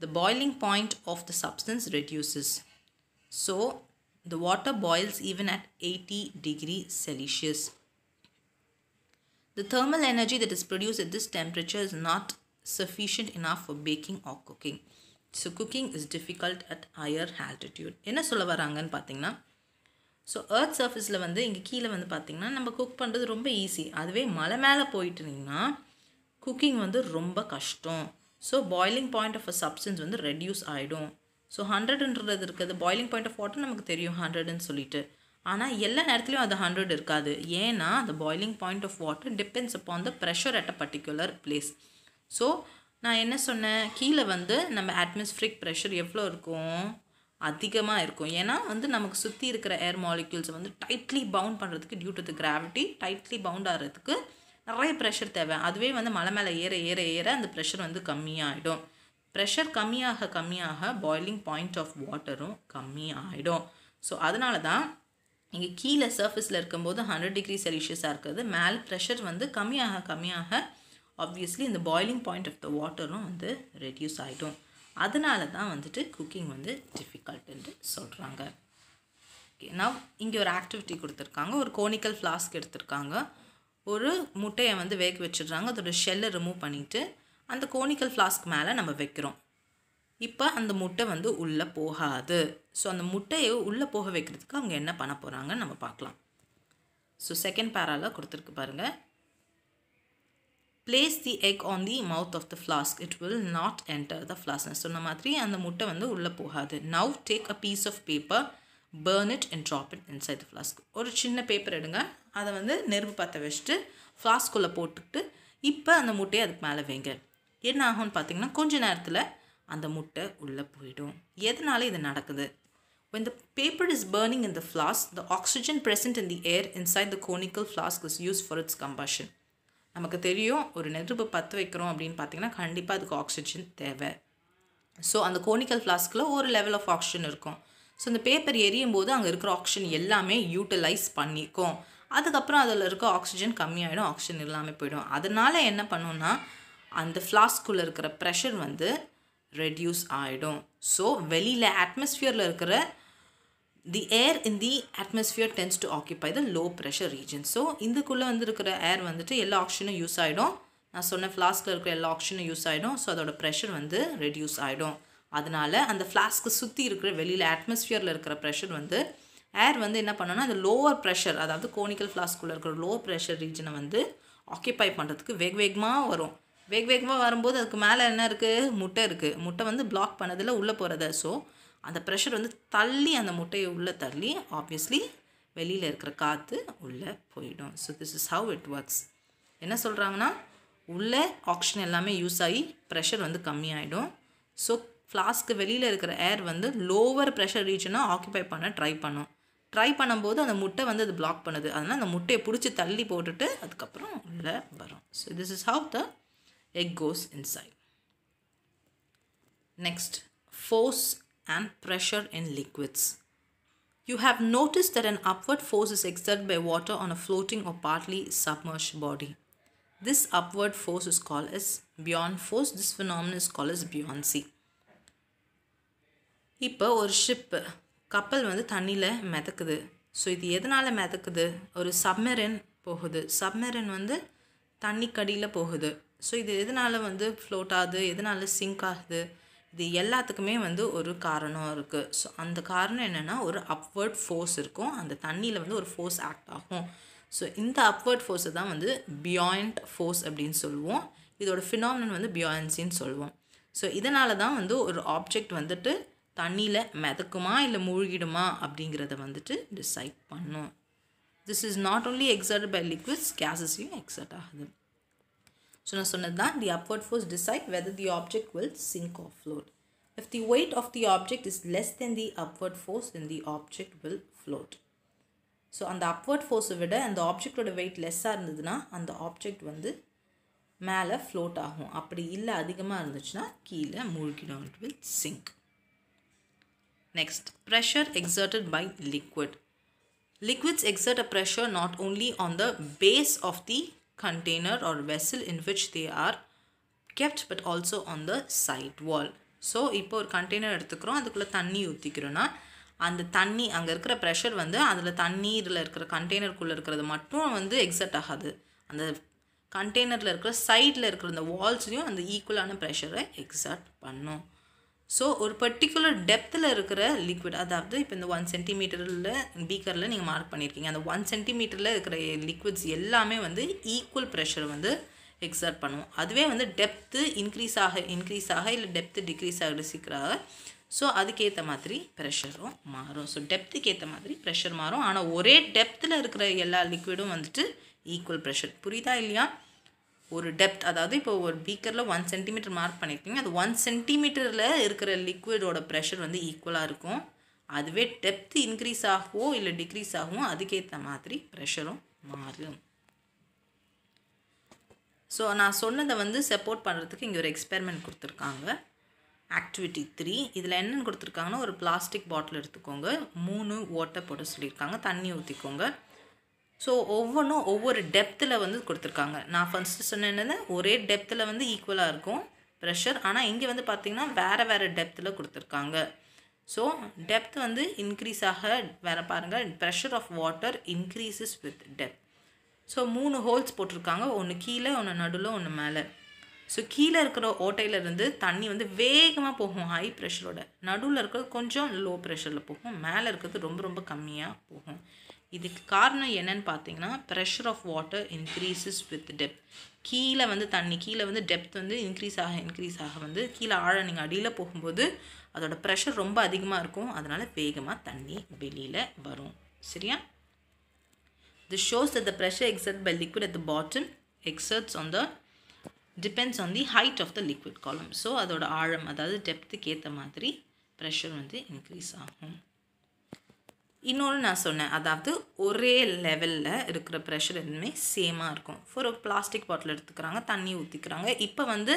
the boiling point of the substance reduces. So the water boils even at 80 degree Celsius. The thermal energy that is produced at this temperature is not sufficient enough for baking or cooking. So cooking is difficult at higher altitude. என்ன சொல்ல வராங்கன்னு பார்த்தீங்கன்னா so earth சர்ஃபேஸில் வந்து இங்கே கீழே வந்து பார்த்திங்கன்னா நம்ம குக் பண்ணுறது ரொம்ப ஈஸி அதுவே மலை மேலே போயிட்டு இருந்தீங்கன்னா குக்கிங் வந்து ரொம்ப கஷ்டம் so boiling point of a substance வந்து ரெடியூஸ் ஆகிடும் ஸோ ஹண்ட்ரட்ன்றது இருக்குது பாயிலிங் பாயிண்ட் ஆஃப் வாட்டர் நமக்கு தெரியும் ஹண்ட்ரடுன்னு சொல்லிட்டு ஆனால் எல்லா நேரத்துலையும் அது ஹண்ட்ரட் இருக்காது ஏன்னா அந்த boiling point of water depends upon the pressure at a particular place so நான் என்ன சொன்னேன் கீழே வந்து நம்ம அட்மாஸ்ஃபிரிக் ப்ரெஷர் எவ்வளோ இருக்கும் அதிகமாக இருக்கும் ஏன்னா வந்து நமக்கு சுற்றி இருக்கிற ஏர் மாலிக்யூல்ஸை வந்து டைட்லி பவுண்ட் பண்ணுறதுக்கு due to the gravity tightly bound ஆகிறதுக்கு நிறைய ப்ரெஷர் தேவை அதுவே வந்து மலை மேலே ஏற ஏற ஏற அந்த ப்ரெஷர் வந்து கம்மியாகிடும் ப்ரெஷர் கம்மியாக கம்மியாக பாயிலிங் பாயிண்ட் ஆஃப் வாட்டரும் கம்மி ஆகிடும் ஸோ அதனால தான் இங்கே கீழே சர்ஃபேஸில் இருக்கும்போது ஹண்ட்ரட் டிகிரி செல்சியஸாக இருக்கிறது மேல் ப்ரெஷர் வந்து கம்மியாக கம்மியாக ஆப்வியஸ்லி இந்த பாயிலிங் பாயிண்ட் ஆஃப் த வாட்டரும் வந்து ரெடியூஸ் ஆகிடும் அதனால தான் வந்துட்டு குக்கிங் வந்து டிஃபிகல்ட்டுன்ட்டு சொல்கிறாங்க ஓகே நான் இங்கே ஒரு ஆக்டிவிட்டி கொடுத்துருக்காங்க ஒரு கோனிக்கல் ஃப்ளாஸ்க் எடுத்திருக்காங்க ஒரு முட்டையை வந்து வேக வச்சிடுறாங்க அதோட ஷெல்லை ரிமூவ் பண்ணிவிட்டு அந்த கோனிக்கல் ஃப்ளாஸ்க் மேலே நம்ம வைக்கிறோம் இப்போ அந்த முட்டை வந்து உள்ளே போகாது ஸோ அந்த முட்டையை உள்ளே போக வைக்கிறதுக்கு அவங்க என்ன பண்ண போகிறாங்கன்னு நம்ம பார்க்கலாம் ஸோ செகண்ட் பேரால கொடுத்துருக்கு பாருங்கள் place the egg on the mouth of the flask it will not enter the flask சொன்ன மாதிரி அந்த முட்டை வந்து உள்ளே போகாது now take a piece of paper burn it and drop it inside the flask ஒரு சின்ன பேப்பர் எடுங்க அதை வந்து நெருப்பு பற்ற வச்சுட்டு ஃப்ளாஸ்க்குள்ளே போட்டுக்கிட்டு இப்போ அந்த முட்டையை அதுக்கு மேலே வைங்க என்ன ஆகும்னு பார்த்தீங்கன்னா கொஞ்ச நேரத்தில் அந்த முட்டை உள்ளே போயிடும் எதனால இது நடக்குது இந்த paper is is burning in the flask, the oxygen present in the air inside the conical flask is used for its நமக்கு தெரியும் ஒரு நெருப்பு பற்ற வைக்கிறோம் அப்படின்னு பார்த்தீங்கன்னா கண்டிப்பாக அதுக்கு ஆக்சிஜன் தேவை ஸோ அந்த கோனிக்கல் ஃப்ளாஸ்கில் ஒரு லெவல் ஆஃப் ஆக்சிஜன் இருக்கும் ஸோ இந்த பேப்பர் எரியும் போது அங்கே இருக்கிற ஆக்சிஜன் எல்லாமே யூட்டிலைஸ் பண்ணிக்கும் அதுக்கப்புறம் அதில் இருக்க ஆக்சிஜன் கம்மியாகிடும் ஆக்சிஜன் இல்லாமல் போயிடும் அதனால் என்ன பண்ணோன்னா அந்த ஃப்ளாஸ்க்குள்ளே இருக்கிற ப்ரெஷர் வந்து ரெடியூஸ் ஆகிடும் ஸோ வெளியில் அட்மாஸ்ஃபியரில் இருக்கிற the air in the atmosphere tends to occupy the low pressure region so இதுக்குள்ளே வந்து இருக்கிற ஏர் வந்துட்டு எல்லா ஆக்ஷனும் யூஸ் ஆகிடும் நான் சொன்ன ஃப்ளாஸ்கில் இருக்கிற எல்லா ஆக்ஷனும் யூஸ் ஆகிடும் ஸோ அதோட ப்ரெஷர் வந்து ரெடியூஸ் ஆகிடும் அதனால் அந்த ஃப்ளாஸ்க்கு சுற்றி இருக்கிற வெளியில் அட்மாஸ்ஃபியரில் இருக்கிற ப்ரெஷர் வந்து ஏர் வந்து என்ன பண்ணோம்னா அந்த லோவர் ப்ரெஷர் அதாவது கோனிக்கல் ஃப்ளாஸ்குள்ளே இருக்கிற லோ ப்ரெஷர் ரீஜனை வந்து ஆக்கியபை பண்ணுறதுக்கு வேக வேகமாக வரும் வேக வேகமாக வரும்போது அதுக்கு மேலே என்ன இருக்குது முட்டை இருக்குது முட்டை வந்து பிளாக் பண்ணதில் உள்ளே போகிறத ஸோ அந்த ப்ரெஷர் வந்து தள்ளி அந்த முட்டையை உள்ளே தள்ளி ஆப்வியஸ்லி வெளியில் இருக்கிற காற்று உள்ளே போயிடும் so this is how it works என்ன சொல்கிறாங்கன்னா உள்ளே ஆக்ஷன் எல்லாமே யூஸ் ஆகி ப்ரெஷர் வந்து கம்மியாயிடும் ஸோ ஃப்ளாஸ்க்கு வெளியில் இருக்கிற ஏர் வந்து லோவர் ப்ரெஷர் ரீஜனாக ஆக்குபை பண்ண ட்ரை பண்ணும் ட்ரை பண்ணும்போது அந்த முட்டை வந்து அது பிளாக் பண்ணுது அதனால் அந்த முட்டையை பிடிச்சி தள்ளி போட்டுட்டு அதுக்கப்புறம் உள்ளே வரும் so this is how the egg goes inside. Next, force and pressure in liquids. You have noticed that an upward force is exerted by water on a floating or partly submerged body. This upward force is called as buoyant force this phenomenon is call is buoyancy இப்போ ஒரு ship கப்பல் வந்து தண்ணியில் மிதக்குது so இது எதனால் மிதக்குது ஒரு submarine போகுது submarine வந்து தண்ணிக்கடியில் போகுது ஸோ இது எதனால் வந்து ஃப்ளோட் ஆகுது எதனால் சிங்க் ஆகுது இது எல்லாத்துக்குமே வந்து ஒரு காரணம் இருக்குது ஸோ அந்த காரணம் என்னென்னா ஒரு அப்வர்ட் ஃபோர்ஸ் இருக்கும் அந்த தண்ணியில் வந்து ஒரு ஃபோர்ஸ் ஆக்ட் ஆகும் ஸோ இந்த அப்வர்ட் ஃபோர்ஸை தான் வந்து பியாயிண்ட் ஃபோர்ஸ் அப்படின்னு சொல்லுவோம் இதோட ஃபினாமினன் வந்து பியாயன்சின்னு சொல்லுவோம் ஸோ இதனால தான் வந்து ஒரு ஆப்ஜெக்ட் வந்துட்டு தண்ணியில் மிதக்குமா இல்லை மூழ்கிடுமா அப்படிங்கிறத வந்துட்டு டிசைட் பண்ணும் this is not only exert by liquids கேஸஸையும் எக்ஸர்ட் ஆகுது ஸோ நான் சொன்னது தான் the upward force decide whether the object will sink of float if the weight of the object is less then the upward force then the object will float so அந்த upward ஃபோர்ஸை விட அந்த ஆப்ஜெக்டோட wait லெஸ்ஸாக இருந்ததுன்னா அந்த object வந்து மேலே float ஆகும் அப்படி இல்லை அதிகமாக இருந்துச்சுன்னா கீழே மூழ்கிடும் it will sink next pressure exerted by liquid liquids exert a pressure not only on the base of the container or vessel in which they are kept but also on the side wall so இப்போ ஒரு container எடுத்துக்கிறோம் அதுக்குள்ளே தண்ணி ஊற்றிக்கிறோன்னா அந்த தண்ணி அங்கே இருக்கிற pressure வந்து அதில் தண்ணீரில் இருக்கிற கண்டெய்னருக்குள்ளே இருக்கிறது மட்டும் வந்து எக்ஸட் ஆகாது அந்த கண்டெய்னரில் இருக்கிற சைடில் இருக்கிற அந்த வால்ஸ்லேயும் அந்த ஈக்குவலான ப்ரெஷரை எக்ஸாக்ட் பண்ணும் ஸோ ஒரு பர்டிகுலர் டெப்த்தில் இருக்கிற லிக்விட் அதாவது இப்போ இந்த ஒன் சென்டிமீட்டரில் பீக்கரில் நீங்கள் மார்க் பண்ணியிருக்கீங்க அந்த ஒன் சென்டிமீட்டரில் இருக்கிற லிக்விட்ஸ் எல்லாமே வந்து ஈக்குவல் ப்ரெஷர் வந்து எக்ஸர்ட் பண்ணுவோம் அதுவே வந்து டெப்த்து இன்க்ரீஸ் ஆக இன்க்ரீஸ் ஆக இல்லை டெப்த்து டிக்ரீஸ் ஆக சீக்கிராக ஸோ அதுக்கேற்ற மாதிரி ப்ரெஷரும் மாறும் ஸோ டெப்த்துக்கு ஏற்ற மாதிரி ப்ரெஷர் மாறும் ஆனால் ஒரே டெப்த்தில் இருக்கிற எல்லா லிக்விடும் வந்துட்டு ஈக்குவல் ப்ரெஷர் புரியுதா இல்லையா ஒரு டெப்த் அதாவது இப்போ ஒரு பீக்கரில் ஒன் சென்டிமீட்டர் மார்க் பண்ணியிருக்கீங்க அது ஒன் சென்டிமீட்டரில் இருக்கிற லிக்விடோட ப்ரெஷர் வந்து ஈக்குவலாக இருக்கும் அதுவே டெப்த் இன்க்ரீஸ் ஆகவோ இல்லை டிக்ரீஸ் ஆகவோ அதுக்கேற்ற மாதிரி ப்ரெஷரும் மாறும் ஸோ நான் சொன்னதை வந்து சப்போர்ட் பண்ணுறதுக்கு இங்கே ஒரு எக்ஸ்பெரிமெண்ட் கொடுத்துருக்காங்க ஆக்டிவிட்டி த்ரீ இதில் என்னென்னு கொடுத்துருக்காங்கன்னா ஒரு பிளாஸ்டிக் பாட்டில் எடுத்துக்கோங்க மூணு ஓட்டை போட சொல்லியிருக்காங்க தண்ணி ஊற்றிக்கோங்க ஸோ ஒவ்வொன்றும் ஒவ்வொரு டெப்த்தில் வந்து கொடுத்துருக்காங்க நான் ஃபர்ஸ்ட்டு சொன்னது ஒரே டெப்த்தில் வந்து ஈக்குவலாக இருக்கும் ப்ரெஷர் ஆனால் இங்கே வந்து பார்த்திங்கன்னா வேறு வேறு டெப்த்தில் கொடுத்துருக்காங்க ஸோ டெப்த் வந்து இன்க்ரீஸ் ஆக வேறு பாருங்கள் pressure of water increases with depth so மூணு ஹோல்ஸ் போட்டிருக்காங்க ஒன்று கீழே ஒன்று நடுவில் ஒன்று மேலே ஸோ கீழே இருக்கிற ஓட்டையிலேருந்து தண்ணி வந்து வேகமாக போகும் ஹை ப்ரெஷரோட நடுவில் இருக்கிறது கொஞ்சம் லோ ப்ரெஷரில் போகும் மேலே இருக்கிறது ரொம்ப ரொம்ப கம்மியாக போகும் இதுக்கு காரணம் என்னன்னு பார்த்தீங்கன்னா pressure of water increases with depth கீழே வந்து தண்ணி கீழே வந்து டெப்த் வந்து இன்க்ரீஸ் ஆக இன்க்ரீஸ் ஆக வந்து கீழே ஆழம் நீங்கள் அடியில் போகும்போது அதோடய ப்ரெஷர் ரொம்ப அதிகமாக இருக்கும் அதனால் வேகமாக தண்ணி வெளியில் வரும் சரியா the shows the pressure exert by liquid at the bottom exerts on the depends on the height of the liquid column so அதோட ஆழம் அதாவது டெப்த்துக்கு ஏற்ற மாதிரி ப்ரெஷர் வந்து இன்க்ரீஸ் ஆகும் இன்னொன்று நான் சொன்னேன் அதாவது ஒரே லெவலில் இருக்கிற ப்ரெஷர் எதுவுமே சேமாக இருக்கும் ஒரு பிளாஸ்டிக் பாட்டில் எடுத்துக்கிறாங்க தண்ணி ஊற்றிக்கிறாங்க இப்போ வந்து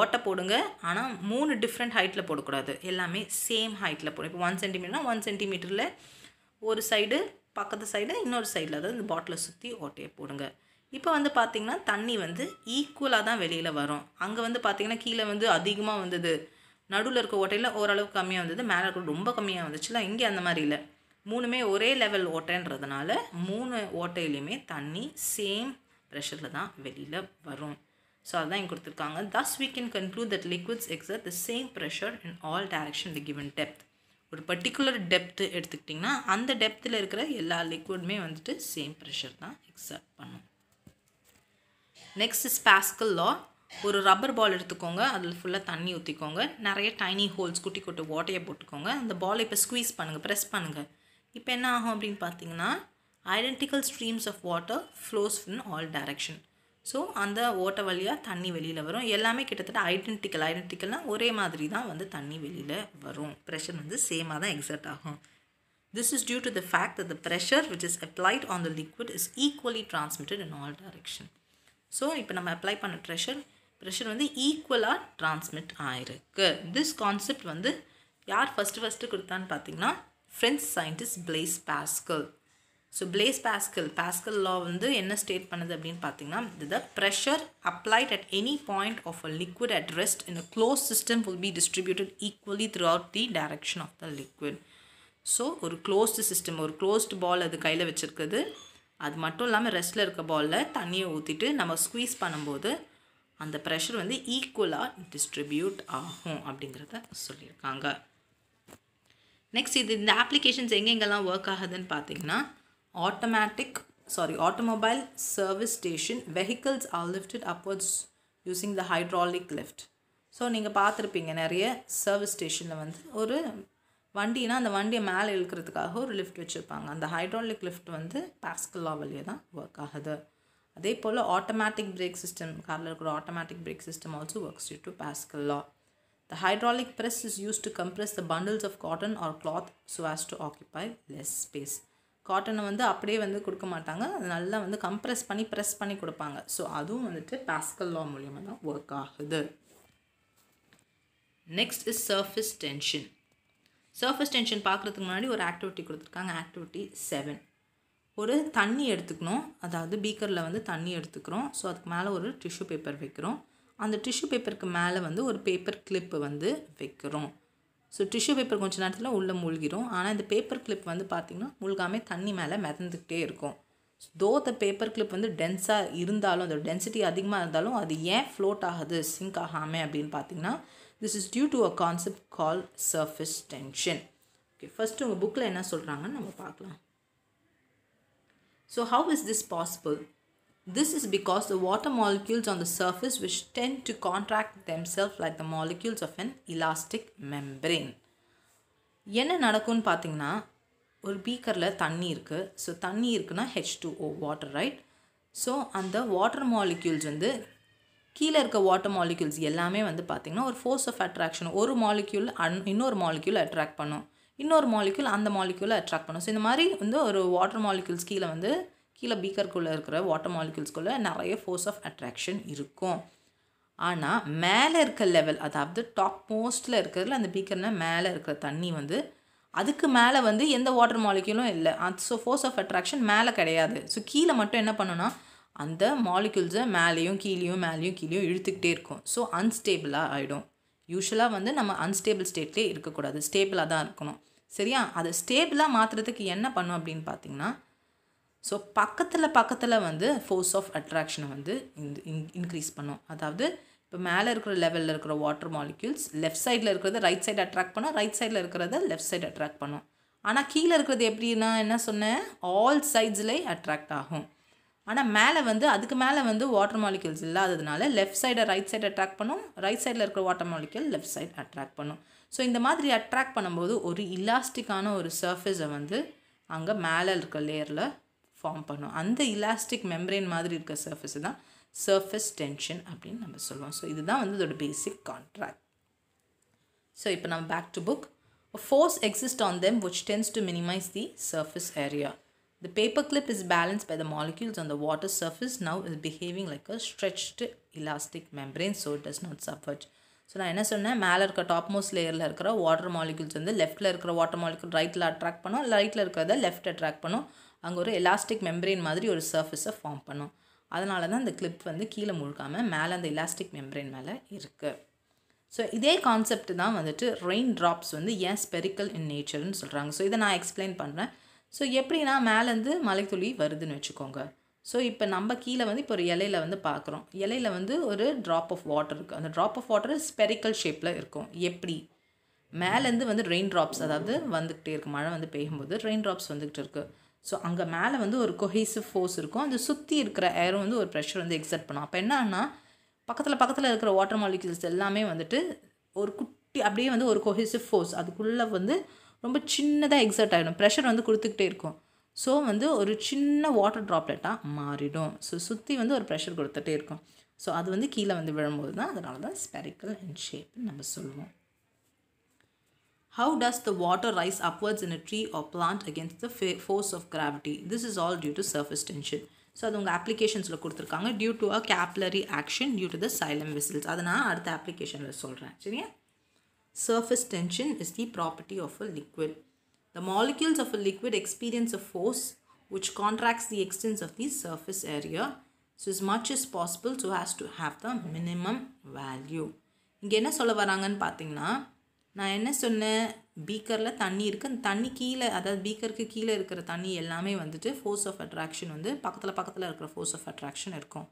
ஓட்டை போடுங்க ஆனால் மூணு டிஃப்ரெண்ட் ஹைட்டில் போடக்கூடாது எல்லாமே சேம் ஹைட்டில் போடும் இப்போ ஒன் சென்டிமீட்டர்னா ஒன் சென்டிமீட்டரில் ஒரு சைடு பக்கத்து சைடு இன்னொரு சைடில் அதாவது இந்த பாட்டிலை சுற்றி ஓட்டையை போடுங்க இப்போ வந்து பார்த்திங்கன்னா தண்ணி வந்து ஈக்குவலாக தான் வெளியில் வரும் அங்கே வந்து பார்த்திங்கன்னா கீழே வந்து அதிகமாக வந்தது நடுவில் இருக்க ஓட்டையில் ஓரளவுக்கு கம்மியாக வந்தது மேலே ரொம்ப கம்மியாக வந்துச்சுல இங்கே அந்த மாதிரி இல்லை மூணுமே ஒரே லெவல் ஓட்டைன்றதுனால மூணு ஓட்டையிலையுமே தண்ணி சேம் ப்ரெஷரில் தான் வெளியில் வரும் ஸோ அதுதான் இங்கே கொடுத்துருக்காங்க thus we can conclude that liquids exert the same pressure in all direction the given depth ஒரு பர்டிகுலர் டெப்த்து எடுத்துக்கிட்டிங்கன்னா அந்த டெப்த்தில் இருக்கிற எல்லா லிக்விடுமே வந்துட்டு சேம் ப்ரெஷர் தான் எக்ஸர்ட் பண்ணும் நெக்ஸ்ட் இஸ் லா ஒரு ரப்பர் பால் எடுத்துக்கோங்க அதில் ஃபுல்லாக தண்ணி ஊற்றிக்கோங்க நிறைய டைனி ஹோல்ஸ் குட்டி குட்டி ஓட்டையை போட்டுக்கோங்க அந்த பால் இப்போ ஸ்குவீஸ் பண்ணுங்கள் ப்ரெஸ் பண்ணுங்கள் இப்போ என்ன ஆகும் அப்படின்னு பார்த்தீங்கன்னா identical streams of water flows in all direction so அந்த ஓட்டை வழியாக தண்ணி வெளியில் வரும் எல்லாமே கிட்டத்தட்ட ஐடென்டிக்கல் ஐடென்டிக்கல்னால் ஒரே மாதிரி தான் வந்து தண்ணி வெளியில் வரும் ப்ரெஷர் வந்து சேமாக தான் எக்ஸட் ஆகும் this is due to the fact that the pressure which is applied on the liquid is equally transmitted in all direction so இப்போ நம்ம அப்ளை பண்ண ப்ரெஷர் ப்ரெஷர் வந்து ஈக்குவலாக ட்ரான்ஸ்மிட் ஆயிருக்கு திஸ் கான்செப்ட் வந்து யார் ஃபஸ்ட்டு ஃபஸ்ட்டு கொடுத்தான்னு பார்த்தீங்கன்னா French scientist Blaise Pascal so Blaise Pascal Pascal law வந்து என்ன ஸ்டேட் பண்ணுது அப்படின்னு பார்த்தீங்கன்னா இது the pressure applied at any point of a liquid at rest in a close system will be distributed equally throughout the direction of the liquid so ஒரு closed system ஒரு closed ball அது கையில் வச்சுருக்குது அது மட்டும் இல்லாமல் ரெஸ்ட்டில் இருக்க பாலில் தண்ணியை ஊற்றிட்டு நம்ம ஸ்குவீஸ் பண்ணும்போது அந்த ப்ரெஷர் வந்து ஈக்குவலாக டிஸ்ட்ரிபியூட் ஆகும் அப்படிங்கிறத சொல்லியிருக்காங்க நெக்ஸ்ட் இது இந்த அப்ளிகேஷன்ஸ் எங்கெங்கெல்லாம் ஒர்க் ஆகுதுன்னு பார்த்தீங்கன்னா automatic sorry automobile service station vehicles are lifted upwards using the hydraulic lift so நீங்கள் பார்த்துருப்பீங்க நிறைய சர்வீஸ் ஸ்டேஷனில் வந்து ஒரு வண்டினா அந்த வண்டியை மேலே இழுக்கிறதுக்காக ஒரு லிஃப்ட் வச்சுருப்பாங்க அந்த ஹைட்ராலிக் லிஃப்ட் வந்து பாஸ்கல்லா வழியே தான் ஒர்க் ஆகுது அதே போல் ஆட்டோமேட்டிக் பிரேக் சிஸ்டம் காரில் இருக்கிற automatic brake system also works due to Pascal law The hydraulic press is used to compress the bundles of cotton or cloth so as to occupy less space. காட்டனை வந்து அப்படியே வந்து கொடுக்க மாட்டாங்க அது நல்லா வந்து கம்ப்ரெஸ் பண்ணி ப்ரெஸ் பண்ணி கொடுப்பாங்க ஸோ அதுவும் வந்துட்டு பாஸ்கல் லா மூலியமாக தான் ஒர்க் ஆகுது next is surface tension surface tension பார்க்குறதுக்கு முன்னாடி ஒரு ஆக்டிவிட்டி கொடுத்துருக்காங்க ஆக்டிவிட்டி செவன் ஒரு தண்ணி எடுத்துக்கணும் அதாவது பீக்கரில் வந்து தண்ணி எடுத்துக்கிறோம் ஸோ அதுக்கு மேலே ஒரு டிஷ்யூ பேப்பர் வைக்கிறோம் அந்த டிஷ்யூ பேப்பருக்கு மேலே வந்து ஒரு பேப்பர் கிளிப்பு வந்து வைக்கிறோம் ஸோ டிஷ்யூ பேப்பர் கொஞ்சம் நேரத்தில் உள்ளே மூழ்கிடும் ஆனால் இந்த பேப்பர் கிளிப் வந்து பார்த்திங்கன்னா மூழ்காமே தண்ணி மேலே மிதந்துக்கிட்டே இருக்கும் தோ த பேப்பர் கிளிப் வந்து டென்ஸாக இருந்தாலும் அதோட டென்சிட்டி அதிகமாக இருந்தாலும் அது ஏன் ஃப்ளோட் ஆகுது சிங்க் ஆகாமல் அப்படின்னு பார்த்தீங்கன்னா this is due to a concept call surface tension okay first உங்கள் புக்கில் என்ன சொல்கிறாங்கன்னு நம்ம பார்க்கலாம் so how is this possible This is because the water molecules on the surface which tend to contract themselves like the molecules of an elastic membrane. என்ன நடக்கும்னு பார்த்தீங்கன்னா ஒரு பீக்கரில் தண்ணி இருக்குது ஸோ தண்ணி இருக்குன்னா H two O water right so அந்த water molecules வந்து கீழே இருக்க வாட்டர் மாலிக்யூல்ஸ் எல்லாமே வந்து பார்த்திங்கன்னா ஒரு ஃபோர்ஸ் ஆஃப் அட்ராக்ஷன் ஒரு மாலிக்யூல் அன் இன்னொரு மாலிக்யூல் அட்ராக்ட் பண்ணும் இன்னொரு மாலிக்யூல் அந்த மாலிக்யூலை அட்ராக்ட் பண்ணும் ஸோ இந்த மாதிரி வந்து ஒரு வாட்டர் மாலிக்யூல்ஸ் கீழே வந்து கீழே பீக்கருக்குள்ளே இருக்கிற வாட்டர் மாலிகூல்ஸ்குள்ளே நிறைய ஃபோர்ஸ் ஆஃப் அட்ராக்ஷன் இருக்கும் ஆனால் மேலே இருக்க லெவல் அதாவது டாப் மோஸ்ட்டில் இருக்கிறதுல அந்த பீக்கரில் மேலே இருக்கிற தண்ணி வந்து அதுக்கு மேலே வந்து எந்த வாட்டர் மாலிக்யூலும் இல்லை அது ஸோ ஃபோர்ஸ் ஆஃப் அட்ராக்ஷன் மேலே கிடையாது ஸோ கீழே மட்டும் என்ன பண்ணுன்னா அந்த மாலிக்யூல்ஸை மேலேயும் கீழேயும் மேலேயும் கீழேயும் இழுத்துக்கிட்டே இருக்கும் ஸோ அன்ஸ்டேபிளாக ஆகிடும் யூஸ்வலாக வந்து நம்ம அன்ஸ்டேபிள் ஸ்டேட்லேயே இருக்கக்கூடாது ஸ்டேபிளாக தான் இருக்கணும் சரியா அதை ஸ்டேபிளாக மாற்றுறதுக்கு என்ன பண்ணும் அப்படின்னு பார்த்தீங்கன்னா ஸோ பக்கத்தில் பக்கத்தில் வந்து ஃபோர்ஸ் ஆஃப் அட்ராக்ஷனை வந்து இன் இன்க்ரீஸ் பண்ணும் அதாவது இப்போ மேலே இருக்கிற லெவலில் இருக்கிற வாட்டர் மாலிக்யூல்ஸ் லெஃப்ட் சைடில் இருக்கிறத ரைட் சைடு அட்ராக்ட் பண்ணோம் ரைட் சைடில் இருக்கிறத லெஃப்ட் சைடு அட்ராக்ட் பண்ணும் ஆனால் கீழே இருக்கிறது எப்படின்னா என்ன சொன்னேன் ஆல் சைட்ஸ்லேயே அட்ராக்ட் ஆகும் ஆனால் மேலே வந்து அதுக்கு மேலே வந்து வாட்டர் மாலிக்யூல்ஸ் இல்லாததுனால லெஃப்ட் சைடை ரைட் சைடு அட்ராக்ட் பண்ணும் ரைட் சைடில் இருக்கிற water molecule left side attract பண்ணும் ஸோ இந்த மாதிரி அட்ராக்ட் பண்ணும்போது ஒரு இலாஸ்டிக்கான ஒரு சர்ஃபேஸை வந்து அங்கே மேலே இருக்கிற லேயரில் ஃபார்ம் பண்ணும் அந்த இலாஸ்டிக் மெம்ரேன் மாதிரி இருக்க சர்ஃபஸ் தான் சர்ஃபஸ் டென்ஷன் அப்படின்னு நம்ம சொல்லுவோம் ஸோ இதுதான் வந்து இதோட பேசிக் கான்ட்ராக்ட் ஸோ இப்போ நம்ம back to book force exist on them which tends to minimise the surface area the paper clip is balance the molecules on the water surface now is behaving like a stretched elastic membrane so it does not suffered so நான் என்ன சொன்னேன் மேலே இருக்க top most லேயரில் இருக்கிற water molecules வந்து லெஃப்ட்டில் இருக்கிற வாட்டர் மாலிகுல் ரைட்டில் அட்ராக்ட் பண்ணும் ரைட்டில் இருக்கிறத லெஃப்ட் அட்ராக்ட் பண்ணும் அங்கே ஒரு எலாஸ்டிக் மெம்பரேன் மாதிரி ஒரு சர்ஃபஸை ஃபார்ம் பண்ணும் அதனால தான் அந்த கிளிப் வந்து கீழே முழுக்காமல் மேலே அந்த எலாஸ்டிக் மெம்பரேன் மேலே இருக்குது ஸோ இதே கான்செப்ட் தான் வந்துட்டு ரெயின் ட்ராப்ஸ் வந்து ஏன் ஸ்பெரிக்கல் இன் நேச்சர்னு சொல்கிறாங்க ஸோ இதை நான் எக்ஸ்பிளைன் பண்ணுறேன் ஸோ எப்படின்னா மேலேருந்து மலைத்துளி வருதுன்னு வச்சுக்கோங்க ஸோ இப்போ நம்ம கீழே வந்து இப்போ ஒரு இலையில வந்து பார்க்குறோம் இலையில வந்து ஒரு ட்ராப் ஆஃப் வாட்டர் இருக்குது அந்த ட்ராப் ஆஃப் வாட்டர் ஸ்பெரிக்கல் ஷேப்பில் இருக்கும் எப்படி மேலேருந்து வந்து ரெயின் ட்ராப்ஸ் அதாவது வந்துக்கிட்டே இருக்குது மழை வந்து பெய்யும்போது ரெயின் ட்ராப்ஸ் வந்துக்கிட்டு இருக்குது ஸோ அங்கே மேலே வந்து ஒரு கொஹிசிவ் ஃபோர்ஸ் இருக்கும் அது சுற்றி இருக்கிற ஏரும் வந்து ஒரு ப்ரெஷர் வந்து எக்ஸர்ட் பண்ணும் அப்போ என்னன்னா பக்கத்தில் பக்கத்தில் இருக்கிற வாட்டர் மாலிகூல்ஸ் எல்லாமே வந்துட்டு ஒரு குட்டி அப்படியே வந்து ஒரு கொஹிசிவ் ஃபோர்ஸ் அதுக்குள்ளே வந்து ரொம்ப சின்னதாக எக்ஸர்ட் ஆகிடும் ப்ரெஷர் வந்து கொடுத்துக்கிட்டே இருக்கும் ஸோ வந்து ஒரு சின்ன வாட்டர் ட்ராப்லெட்டாக மாறிடும் ஸோ சுற்றி வந்து ஒரு ப்ரெஷர் கொடுத்துட்டே இருக்கும் ஸோ அது வந்து கீழே வந்து விழும்போது தான் அதனால தான் ஸ்பெரிக்கல் அண்ட் ஷேப்னு நம்ம சொல்லுவோம் How does the water rise upwards in a tree or plant against the force of gravity? This is all due to surface tension. So அது உங்கள் அப்ளிகேஷன்ஸில் கொடுத்துருக்காங்க due to a capillary action due to the xylem vessels அதை நான் அடுத்த அப்ளிகேஷனில் சொல்கிறேன் சரியா surface tension is the property of a liquid the molecules of a liquid experience a force which contracts the extents of the surface area so as much as possible so as to have the minimum value இங்கே என்ன சொல்ல வராங்கன்னு பார்த்தீங்கன்னா நான் என்ன சொன்னேன் பீக்கரில் தண்ணி இருக்குது அந்த தண்ணி கீழே அதாவது பீக்கருக்கு கீழே இருக்கிற தண்ணி எல்லாமே வந்துட்டு ஃபோர்ஸ் ஆஃப் அட்ராக்ஷன் வந்து பக்கத்தில் பக்கத்தில் இருக்கிற ஃபோர்ஸ் ஆஃப் அட்ராக்ஷன் இருக்கும்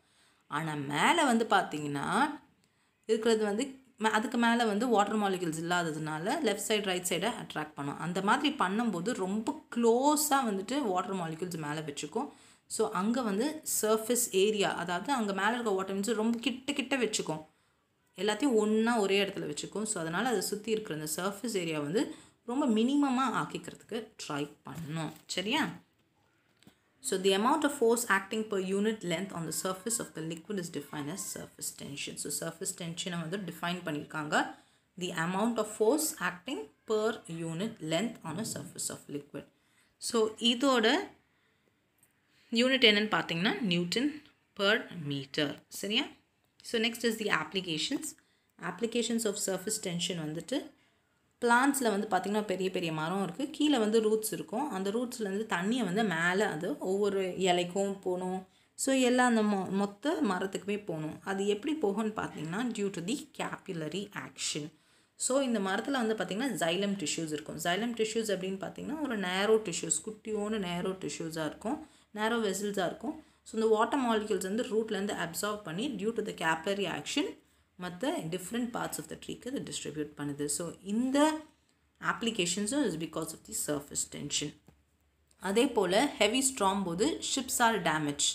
ஆனால் மேலே வந்து பார்த்திங்கன்னா இருக்கிறது வந்து அதுக்கு மேலே வந்து வாட்டர் மாலிகல்ஸ் இல்லாததுனால லெஃப்ட் சைடு ரைட் சைடை அட்ராக்ட் பண்ணும் அந்த மாதிரி பண்ணும்போது ரொம்ப க்ளோஸாக வந்துட்டு வாட்டர் மாலிகல்ஸ் மேலே வச்சுக்கும் ஸோ அங்கே வந்து சர்ஃபேஸ் ஏரியா அதாவது அங்கே மேலே இருக்க வாட்டர் மீன்ஸ் ரொம்ப கிட்ட கிட்ட வச்சுக்கும் எல்லாத்தையும் ஒன்றா ஒரே இடத்துல வச்சுக்கும் ஸோ அதனால் அதை சுற்றி இருக்கிற அந்த சர்ஃபேஸ் ஏரியா வந்து ரொம்ப மினிமமாக ஆக்கிக்கிறதுக்கு ட்ரை பண்ணும் சரியா so the amount of force acting per unit length on the surface of the liquid is define as surface tension so surface டென்ஷனை வந்து டிஃபைன் பண்ணியிருக்காங்க the amount of force acting per unit length on a surface of liquid so இதோட unit என்னென்னு பார்த்தீங்கன்னா newton per metre சரியா so next is the applications applications of surface tension வந்துட்டு பிளான்ஸில் வந்து பார்த்திங்கன்னா பெரிய பெரிய மரம் இருக்குது கீழே வந்து ரூட்ஸ் இருக்கும் அந்த ரூட்ஸ்லேருந்து தண்ணியை வந்து மேலே அது ஒவ்வொரு இலைக்கும் போகணும் ஸோ எல்லா அந்த மொ மொத்த மரத்துக்குமே போகணும் அது எப்படி போகும்னு பார்த்தீங்கன்னா due to the capillary action so இந்த மரத்தில் வந்து பார்த்திங்கன்னா ஜைலம் டிஷ்யூஸ் இருக்கும் ஜைலம் டிஷ்யூஸ் அப்படின்னு பார்த்தீங்கன்னா ஒரு நேரோ டிஷ்யூஸ் குட்டியோன்னு நேரோ டிஷ்யூஸாக இருக்கும் நேரோ வெசில்ஸாக இருக்கும் ஸோ இந்த வாட்டர் மாலிக்யூல்ஸ் வந்து ரூட்லேருந்து அப்சார்ப் பண்ணி due to the capillary action மற்ற டிஃப்ரெண்ட் பார்ட்ஸ் ஆஃப் த ட்ரீக்கு அது டிஸ்ட்ரிபியூட் பண்ணுது ஸோ இந்த ஆப்ளிகேஷன்ஸும் is because of the surface tension அதே போல் ஹெவி ஸ்ட்ராங் போது ships are damage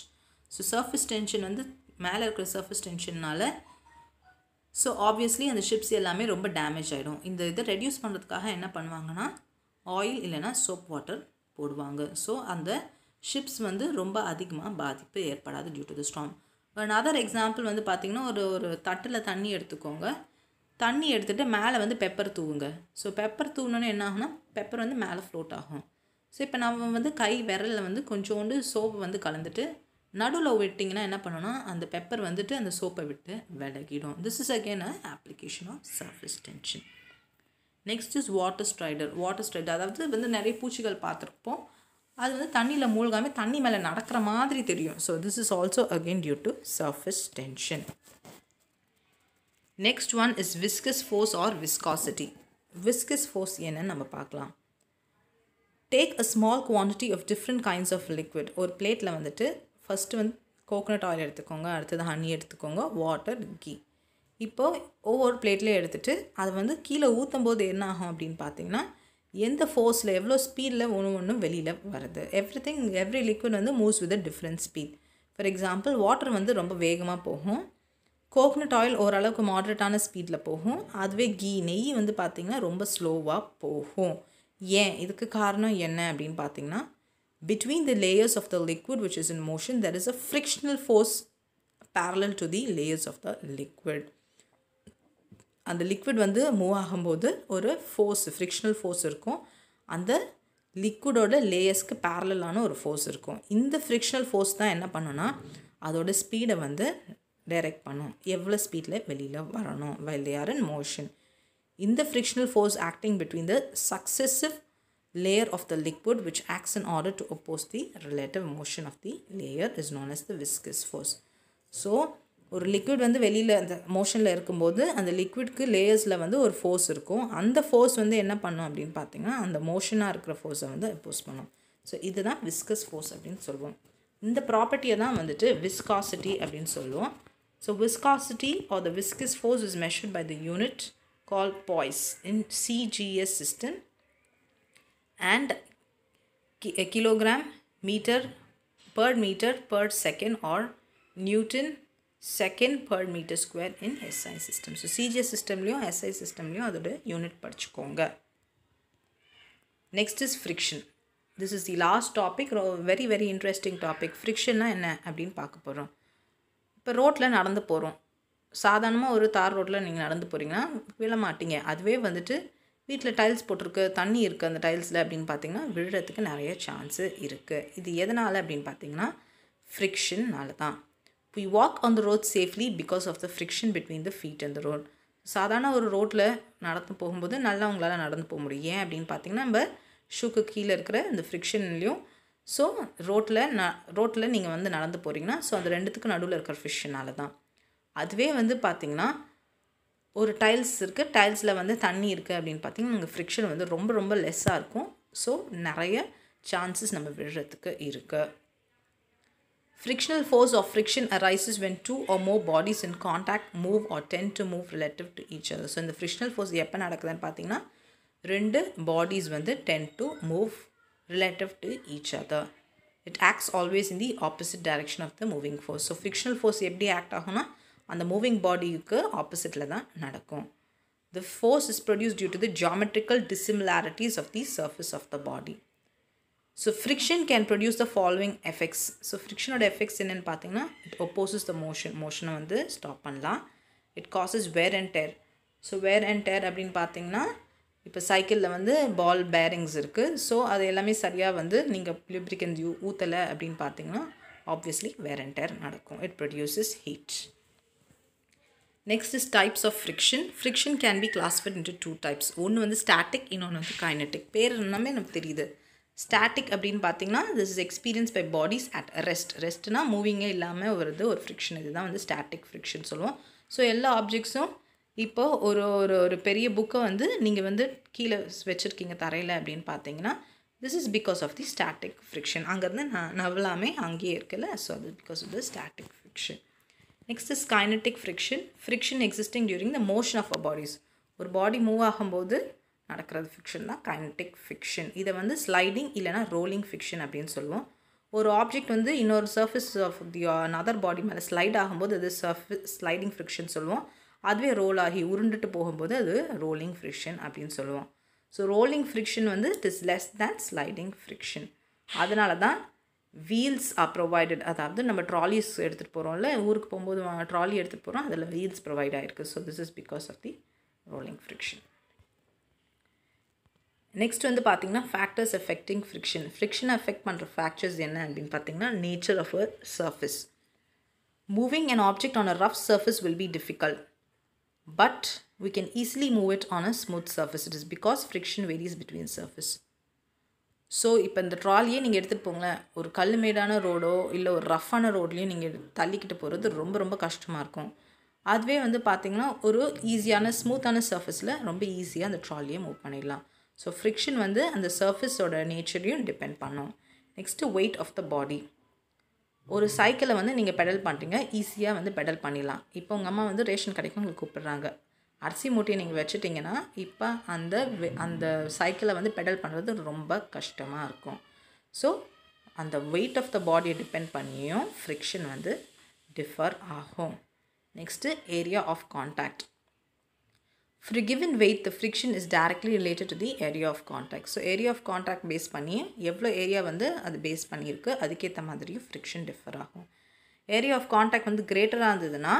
so surface tension வந்து மேலே இருக்கிற சர்ஃபஸ் டென்ஷன்னால் ஸோ ஆப்வியஸ்லி அந்த ஷிப்ஸ் எல்லாமே ரொம்ப டேமேஜ் ஆகிடும் இந்த இதை ரெடியூஸ் பண்ணுறதுக்காக என்ன பண்ணுவாங்கன்னா ஆயில் இல்லைன்னா சோப் வாட்டர் போடுவாங்க ஸோ அந்த ஷிப்ஸ் வந்து ரொம்ப அதிகமாக பாதிப்பு ஏற்படாது due to the storm other example வந்து பார்த்திங்கன்னா ஒரு ஒரு தட்டில் தண்ணி எடுத்துக்கோங்க தண்ணி எடுத்துகிட்டு மேலே வந்து பெப்பர் தூவுங்க ஸோ பெப்பர் தூவினோன்னு என்ன ஆகுனா பெப்பர் வந்து மேலே ஃப்ளோட் ஆகும் ஸோ இப்போ நம்ம வந்து கை விரலில் வந்து கொஞ்சோண்டு சோப்பு வந்து கலந்துட்டு நடுவில் விட்டிங்கன்னா என்ன பண்ணோன்னா அந்த பெப்பர் வந்துட்டு அந்த சோப்பை விட்டு விலகிடும் this is again a application of surface tension next is water strider water strider அதாவது வந்து நிறைய பூச்சிகள் பார்த்துருப்போம் அது வந்து தண்ணியில் மூழ்காமல் தண்ணி மேலே நடக்கிற மாதிரி தெரியும் so this is also again due to surface tension next one is viscous force or viscosity viscous force என்னன்னு நம்ம பார்க்கலாம் take a small quantity of different kinds of liquid ஒரு பிளேட்டில் வந்துட்டு ஃபஸ்ட்டு வந்து கோகோனட் ஆயில் எடுத்துக்கோங்க அடுத்தது ஹனி எடுத்துக்கோங்க வாட்டர் கீ இப்போது ஒவ்வொரு பிளேட்லேயும் எடுத்துகிட்டு அதை வந்து கீழே ஊற்றும் போது என்ன ஆகும் அப்படின்னு பார்த்தீங்கன்னா எந்த ஃபோர்ஸில் எவ்வளோ ஸ்பீடில் ஒன்று ஒன்றும் வெளியில் வருது எவ்ரி திங் எவ்ரி லிக்விட் வந்து moves with different speed for example water வந்து ரொம்ப வேகமாக போகும் கோகனட் ஆயில் ஓரளவுக்கு மாட்ரேட்டான ஸ்பீடில் போகும் அதுவே கீ நெய் வந்து பார்த்திங்கன்னா ரொம்ப ஸ்லோவாக போகும் ஏன் இதுக்கு காரணம் என்ன அப்படின்னு பார்த்தீங்கன்னா between the layers of the liquid which is in motion there is a frictional force parallel to the layers of the liquid அந்த லிக்விட் வந்து மூவ் ஆகும்போது ஒரு ஃபோர்ஸ் ஃப்ரிக்ஷனல் ஃபோர்ஸ் இருக்கும் அந்த லிக்விடோட லேயர்ஸ்க்கு பேரலான ஒரு ஃபோர்ஸ் இருக்கும் இந்த ஃப்ரிக்ஷனல் ஃபோர்ஸ் தான் என்ன பண்ணுன்னா அதோட ஸ்பீடை வந்து டைரெக்ட் பண்ணும் எவ்வளோ ஸ்பீடில் வெளியில் வரணும் well they are in motion இந்த frictional force acting between the successive layer of the liquid which acts in order to oppose the relative motion of the layer is known as the viscous force so ஒரு liquid வந்து வெளியில் அந்த மோஷனில் இருக்கும்போது அந்த லிக்விட்க்கு லேயர்ஸில் வந்து ஒரு ஃபோர்ஸ் இருக்கும் அந்த ஃபோர்ஸ் வந்து என்ன பண்ணும் அப்படின்னு பார்த்தீங்கன்னா அந்த மோஷனாக இருக்கிற ஃபோர்ஸை வந்து அப்போஸ் பண்ணும் ஸோ இதுதான் விஸ்கஸ் ஃபோர்ஸ் அப்படின்னு சொல்லுவோம் இந்த ப்ராப்பர்ட்டியை தான் வந்துட்டு விஸ்காசிட்டி அப்படின்னு சொல்லுவோம் so viscosity or the viscous force is measured by the unit called poise in CGS system and kilogram metre per metre per second or newton second per metre square in SI system so CGS சிஸ்டம்லேயும் SI சிஸ்டம்லேயும் அதோட unit படிச்சுக்கோங்க next is friction this is the last topic very very interesting topic ஃப்ரிக்ஷன்னா என்ன அப்படின்னு பார்க்க போகிறோம் இப்போ ரோட்டில் நடந்து போகிறோம் சாதாரணமாக ஒரு தார் ரோட்டில் நீங்கள் நடந்து போகிறீங்கன்னா விழ மாட்டீங்க அதுவே வந்துட்டு வீட்டில் டைல்ஸ் போட்டிருக்கு தண்ணி இருக்குது அந்த டைல்ஸில் அப்படின்னு பார்த்தீங்கன்னா விழுறதுக்கு நிறைய சான்ஸு இருக்குது இது எதனால் அப்படின்னு பார்த்தீங்கன்னா ஃப்ரிக்ஷன்னால தான் we walk on the road safely because of the friction between the feet and the road சாதாரண ஒரு ரோட்டில் நடந்து போகும்போது நல்லா உங்களால் நடந்து போக முடியும் ஏன் அப்படின்னு பார்த்தீங்கன்னா நம்ம ஷூக்கு கீழே இருக்கிற இந்த ஃப்ரிக்ஷன்லேயும் ஸோ ரோட்டில் ந ரோட்டில் நீங்கள் வந்து நடந்து போகிறீங்கன்னா ஸோ அந்த ரெண்டுத்துக்கு நடுவில் இருக்கிற ஃபிஷ்ஷனால தான் அதுவே வந்து பார்த்திங்கன்னா ஒரு டைல்ஸ் இருக்குது டைல்ஸில் வந்து தண்ணி இருக்குது அப்படின்னு பார்த்தீங்கன்னா நீங்கள் ஃப்ரிக்ஷன் வந்து ரொம்ப ரொம்ப லெஸ்ஸாக இருக்கும் ஸோ நிறைய சான்சஸ் நம்ம விழுறதுக்கு இருக்குது Frictional force or friction arises when two or more bodies in contact move or tend to move relative to each other. So, in the frictional force, bodies tend to move relative to each other. It acts always in the opposite direction of the moving force. So, frictional force act on the moving body opposite. The force is produced due to the geometrical dissimilarities of the surface of the body. So friction can produce the following effects so ஃப்ரிக்ஷனோட effects என்னென்னு பார்த்தீங்கன்னா it ஒப்போசஸ் the motion மோஷனை வந்து stop பண்ணலாம் it causes wear and tear so wear and tear அப்படின்னு பார்த்தீங்கன்னா இப்போ சைக்கிளில் வந்து பால் பேரிங்ஸ் இருக்குது ஸோ அது எல்லாமே சரியாக வந்து நீங்கள் லிப்ரிகன்ஸ் ஊ ஊற்றலை அப்படின்னு பார்த்தீங்கன்னா ஆப்வியஸ்லி வேர் அண்ட் டேர் நடக்கும் it produces heat next is types of friction friction can be classified into two types ஒன்று வந்து ஸ்டாட்டிக் இன்னொன்று வந்து கைனட்டிக் பேர் எல்லாமே நமக்கு தெரியுது ஸ்டாட்டிக் அப்படின்னு பார்த்தீங்கன்னா this is experience by bodies at rest ரெஸ்ட்னா மூவிங்கே இல்லாமல் வருது ஒரு ஃப்ரிக்ஷன் இதுதான் வந்து ஸ்டாட்டிக் ஃப்ரிக்ஷன் சொல்லுவோம் ஸோ எல்லா ஆப்ஜெக்ட்ஸும் இப்போது ஒரு ஒரு ஒரு பெரிய புக்கை வந்து நீங்கள் வந்து கீழே வச்சுருக்கீங்க தரையில் அப்படின்னு பார்த்தீங்கன்னா this is because of the static friction அங்கேருந்து நான் நவலாமே அங்கேயே இருக்கல ஸோ அது because of the static friction next is kinetic friction friction existing during the motion of a bodies ஒரு பாடி மூவ் ஆகும்போது நடக்கிறது ஃபிக்ஷன் தான் கைனடிக் ஃபிக்ஷன் இதை வந்து ஸ்லைடிங் இல்லைனா ரோலிங் ஃபிக்ஷன் அப்படின்னு சொல்லுவோம் ஒரு ஆப்ஜெக்ட் வந்து இன்னொரு surface of the other body மேலே ஸ்லைட் ஆகும்போது அது சர்ஃபேஸ் ஸ்லைடிங் ஃப்ரிக்ஷன் சொல்லுவோம் அதுவே ரோல் ஆகி உருண்டுட்டு போகும்போது அது ரோலிங் ஃப்ரிக்ஷன் அப்படின்னு சொல்லுவோம் ஸோ ரோலிங் ஃப்ரிக்ஷன் வந்து it is less than sliding friction அதனால தான் வீல்ஸ் ஆர் ப்ரொவைடட் அதாவது நம்ம ட்ராலிஸ் எடுத்துகிட்டு போகிறோம்ல ஊருக்கு போகும்போது ட்ராலி எடுத்துகிட்டு போகிறோம் அதில் வீல்ஸ் ப்ரொவைட் ஆகிருக்கு so this is because of the rolling friction next வந்து பார்த்தீங்கன்னா ஃபேக்டர்ஸ் எஃபெக்டிங் ஃப்ரிக்ஷன் ஃப்ரிக்ஷனை எஃபெக்ட் பண்ணுற ஃபேக்டர்ஸ் என்ன அப்படின்னு பார்த்தீங்கன்னா nature of a surface moving an object on a rough surface will be difficult but we can easily move it on a smooth surface. It is because friction varies between surface. So இப்போ இந்த ட்ராலியே நீங்கள் எடுத்துகிட்டு போங்களேன் ஒரு கல் மேடான ரோடோ இல்லை ஒரு ரஃப்பான ரோட்லேயும் நீங்கள் தள்ளிக்கிட்டு போகிறது ரொம்ப ரொம்ப கஷ்டமாக இருக்கும் அதுவே வந்து பார்த்திங்கன்னா ஒரு ஈஸியான ஸ்மூத்தான சர்ஃபஸில் ரொம்ப ஈஸியாக அந்த ட்ராலியை மூவ் பண்ணிடலாம் ஸோ ஃப்ரிக்ஷன் வந்து அந்த சர்ஃபேஸோட நேச்சரையும் டிபெண்ட் பண்ணும் next weight of the body ஒரு சைக்கிளை வந்து நீங்கள் பெடல் பண்ணுறீங்க ஈஸியாக வந்து பெடல் பண்ணிடலாம் இப்போ உங்கள் அம்மா வந்து ரேஷன் கடைக்கும் உங்களுக்கு கூப்பிட்றாங்க அரிசி மூட்டையை நீங்கள் வச்சுட்டிங்கன்னா இப்போ அந்த அந்த சைக்கிளை வந்து பெடல் பண்ணுறது ரொம்ப கஷ்டமாக இருக்கும் ஸோ அந்த வெயிட் ஆஃப் த பாடியை டிபெண்ட் பண்ணியும் ஃப்ரிக்ஷன் வந்து டிஃபர் ஆகும் next area of contact For a given weight, the friction is directly related to the area of contact. So, area of contact base பண்ணி எவ்வளோ ஏரியா வந்து அது பேஸ் பண்ணியிருக்கு அதுக்கேற்ற மாதிரியும் ஃப்ரிக்ஷன் டிஃபர் ஆகும் ஏரியா ஆஃப் காண்டாக்ட் வந்து கிரேட்டராக இருந்ததுன்னா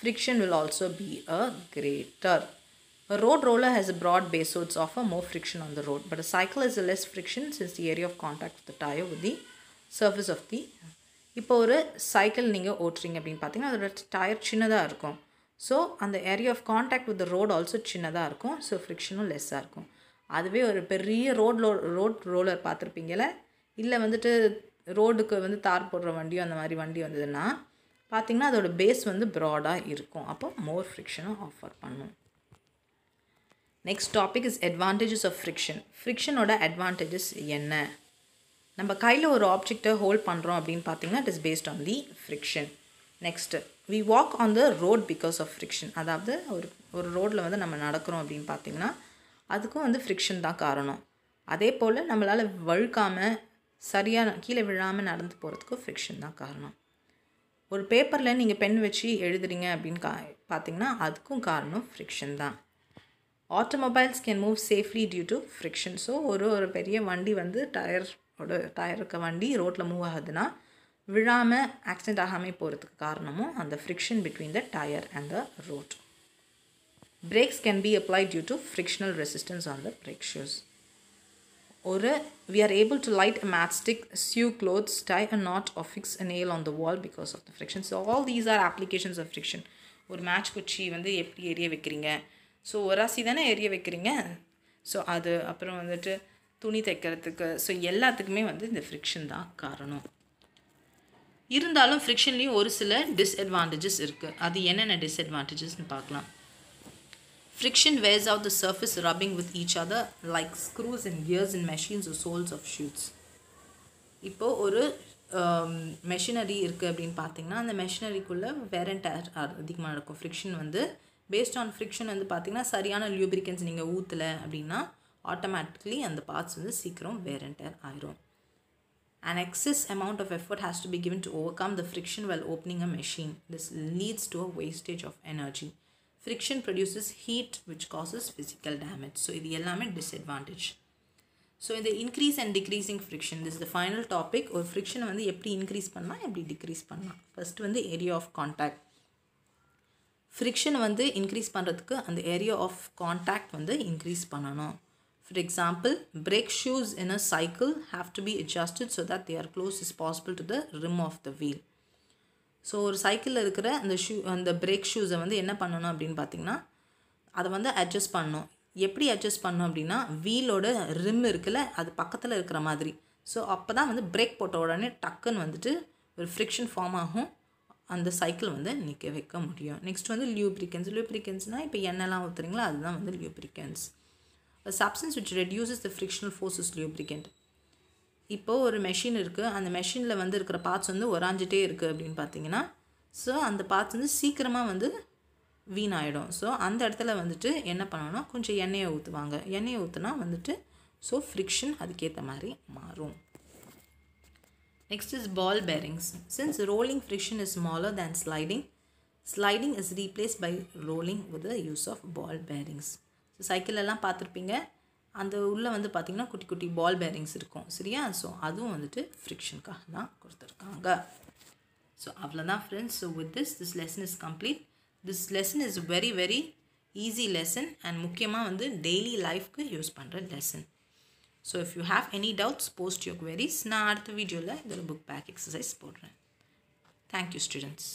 friction will also be a greater A road roller has a broad base, so it's offer more friction on the road. But a cycle has a less friction since the area of contact of the tire with the surface of the இப்போ ஒரு cycle நீங்கள் ஓட்டுறீங்க அப்படின்னு பார்த்தீங்கன்னா அதோட tyre சின்னதாக இருக்கும் so அந்த area of contact with road also சின்னதாக இருக்கும் ஸோ ஃப்ரிக்ஷனும் லெஸ்ஸாக இருக்கும் அதுவே ஒரு பெரிய ரோட் ரோட்லோ ரோட் ரோலர் பார்த்துருப்பீங்கள இல்லை வந்துட்டு ரோடுக்கு வந்து தார் போடுற வண்டியோ அந்த மாதிரி வண்டி வந்ததுன்னா பார்த்திங்கன்னா அதோட பேஸ் வந்து ப்ராடாக இருக்கும் அப்போ மோர் ஃப்ரிக்ஷனும் ஆஃபர் பண்ணும் next topic is advantages of friction ஃப்ரிக்ஷனோட அட்வான்டேஜஸ் என்ன நம்ம கையில் ஒரு ஆப்ஜெக்டை ஹோல்ட் பண்ணுறோம் அப்படின்னு பார்த்தீங்கன்னா it is based on the friction next we walk on the road because of friction அதாவது ஒரு ஒரு ரோட்டில் வந்து நம்ம நடக்கிறோம் அப்படின்னு பார்த்திங்கன்னா அதுக்கும் வந்து ஃப்ரிக்ஷன் தான் காரணம் அதே போல் நம்மளால் வழுக்காமல் சரியாக கீழே விழாமல் நடந்து போகிறதுக்கும் ஃப்ரிக்ஷன் தான் காரணம் ஒரு பேப்பரில் நீங்கள் பென் வச்சு எழுதுறீங்க அப்படின்னு கா பார்த்திங்கன்னா அதுக்கும் காரணம் ஃப்ரிக்ஷன் தான் automobiles can move safely due to friction so ஒரு ஒரு பெரிய வண்டி வந்து டயர் டயர் இருக்க வண்டி ரோட்டில் மூவ் ஆகுதுன்னா விழாமல் ஆக்சிடென்ட் ஆகாமல் போகிறதுக்கு காரணமும் அந்த friction between the tyre and the road brakes can be apply due to frictional resistance on the brake shoes ஒரு we are able to light a matchstick sew clothes tie a knot of fix a nail on the wall because of the friction so all these are applications of friction ஒரு match குச்சி வந்து எப்படி எரிய வைக்கிறீங்க so ஒரு ராசி தானே எரிய வைக்கிறீங்க ஸோ அது அப்புறம் வந்துட்டு துணி தைக்கிறதுக்கு ஸோ எல்லாத்துக்குமே வந்து இந்த ஃப்ரிக்ஷன் தான் காரணம் இருந்தாலும் ஃப்ரிக்ஷன்லேயும் ஒரு சில டிஸ்அட்வான்டேஜஸ் இருக்குது அது என்னென்ன டிஸ்அட்வான்டேஜஸ்னு பார்க்கலாம் friction wears of the surface rubbing with each other like screws in gears in machines soles of ஷூட்ஸ் shoes. இப்போ ஒரு மெஷினரி um, இருக்குது அப்படின்னு பார்த்தீங்கன்னா அந்த மெஷினரிக்குள்ளே வேர் அதிகமாக இருக்கும் ஃப்ரிக்ஷன் வந்து பேஸ்ட் ஆன் ஃப்ரிக்ஷன் வந்து பார்த்திங்கன்னா சரியான லியூபிரிகன்ஸ் நீங்கள் ஊற்றலை அப்படின்னா ஆட்டோமேட்டிக்லி அந்த பார்ட்ஸ் வந்து சீக்கிரம் வேர் அண்ட் ஆயிரும் An excess amount of effort has to be given to overcome the friction while opening a machine. This leads to a wastage of energy. Friction produces heat which causes physical damage so இது எல்லாமே disadvantage so இந்த increase and decreasing friction this the final topic ஒரு ஃப்ரிக்ஷனை வந்து எப்படி increase பண்ணலாம் எப்படி degrees பண்ணலாம் ஃபஸ்ட்டு வந்து ஏரியா ஆஃப் காண்டாக்ட் ஃப்ரிக்ஷன் வந்து இன்க்ரீஸ் பண்ணுறதுக்கு அந்த ஏரியா ஆஃப் காண்டாக்ட் வந்து இன்க்ரீஸ் பண்ணணும் For example, brake shoes in a cycle have to be adjusted so that they are close as possible to the rim of the wheel. So ஒரு சைக்கிளில் இருக்கிற அந்த shoe அந்த break ஷூஸை வந்து என்ன பண்ணணும் அப்படின்னு பார்த்தீங்கன்னா அதை வந்து அட்ஜஸ்ட் பண்ணணும் எப்படி அட்ஜஸ்ட் பண்ணோம் அப்படின்னா வீலோட ரிம் இருக்குல்ல அது பக்கத்தில் இருக்கிற மாதிரி ஸோ அப்போ தான் வந்து பிரேக் போட்ட உடனே டக்குன்னு வந்துட்டு ஒரு ஃப்ரிக்ஷன் ஃபார்ம் ஆகும் அந்த சைக்கிள் வந்து நிற்க வைக்க முடியும் நெக்ஸ்ட் வந்து லியூப்ரிக்கன்ஸ் லியூப்ரிகன்ஸ்னால் இப்போ எண்ணெய்லாம் ஊற்றுறீங்களா அதுதான் வந்து லியூப்ரிகன்ஸ் a substance which reduces the frictional force is இப்போது ஒரு மெஷின் இருக்குது அந்த மெஷினில் வந்து இருக்கிற பார்ட்ஸ் வந்து ஒராஞ்சிட்டே இருக்குது அப்படின்னு பார்த்தீங்கன்னா ஸோ அந்த பார்ட்ஸ் வந்து சீக்கிரமாக வந்து வீணாயிடும் ஸோ அந்த இடத்துல வந்துட்டு என்ன பண்ணணும்னா கொஞ்சம் எண்ணெயை ஊற்றுவாங்க எண்ணெயை ஊற்றுனா வந்துட்டு ஸோ ஃப்ரிக்ஷன் அதுக்கேற்ற மாதிரி மாறும் next is ball bearings since rolling friction is smaller than sliding sliding is replace by rolling with the use of ball bearings so சைக்கிளெல்லாம் பார்த்துருப்பீங்க அந்த உள்ளே வந்து பார்த்திங்கன்னா குட்டி குட்டி பால் பேரிங்ஸ் இருக்கும் சரியா ஸோ அதுவும் வந்துட்டு ஃப்ரிக்ஷனுக்காக தான் கொடுத்துருக்காங்க ஸோ அவ்வளோதான் friends so with this this lesson is complete this lesson is very very easy lesson and முக்கியமாக வந்து டெய்லி லைஃப்க்கு யூஸ் பண்ணுற lesson so if you have any doubts post your queries நான் அடுத்த வீடியோவில் இதில் புக் பேக் எக்ஸசைஸ் போடுறேன் thank you students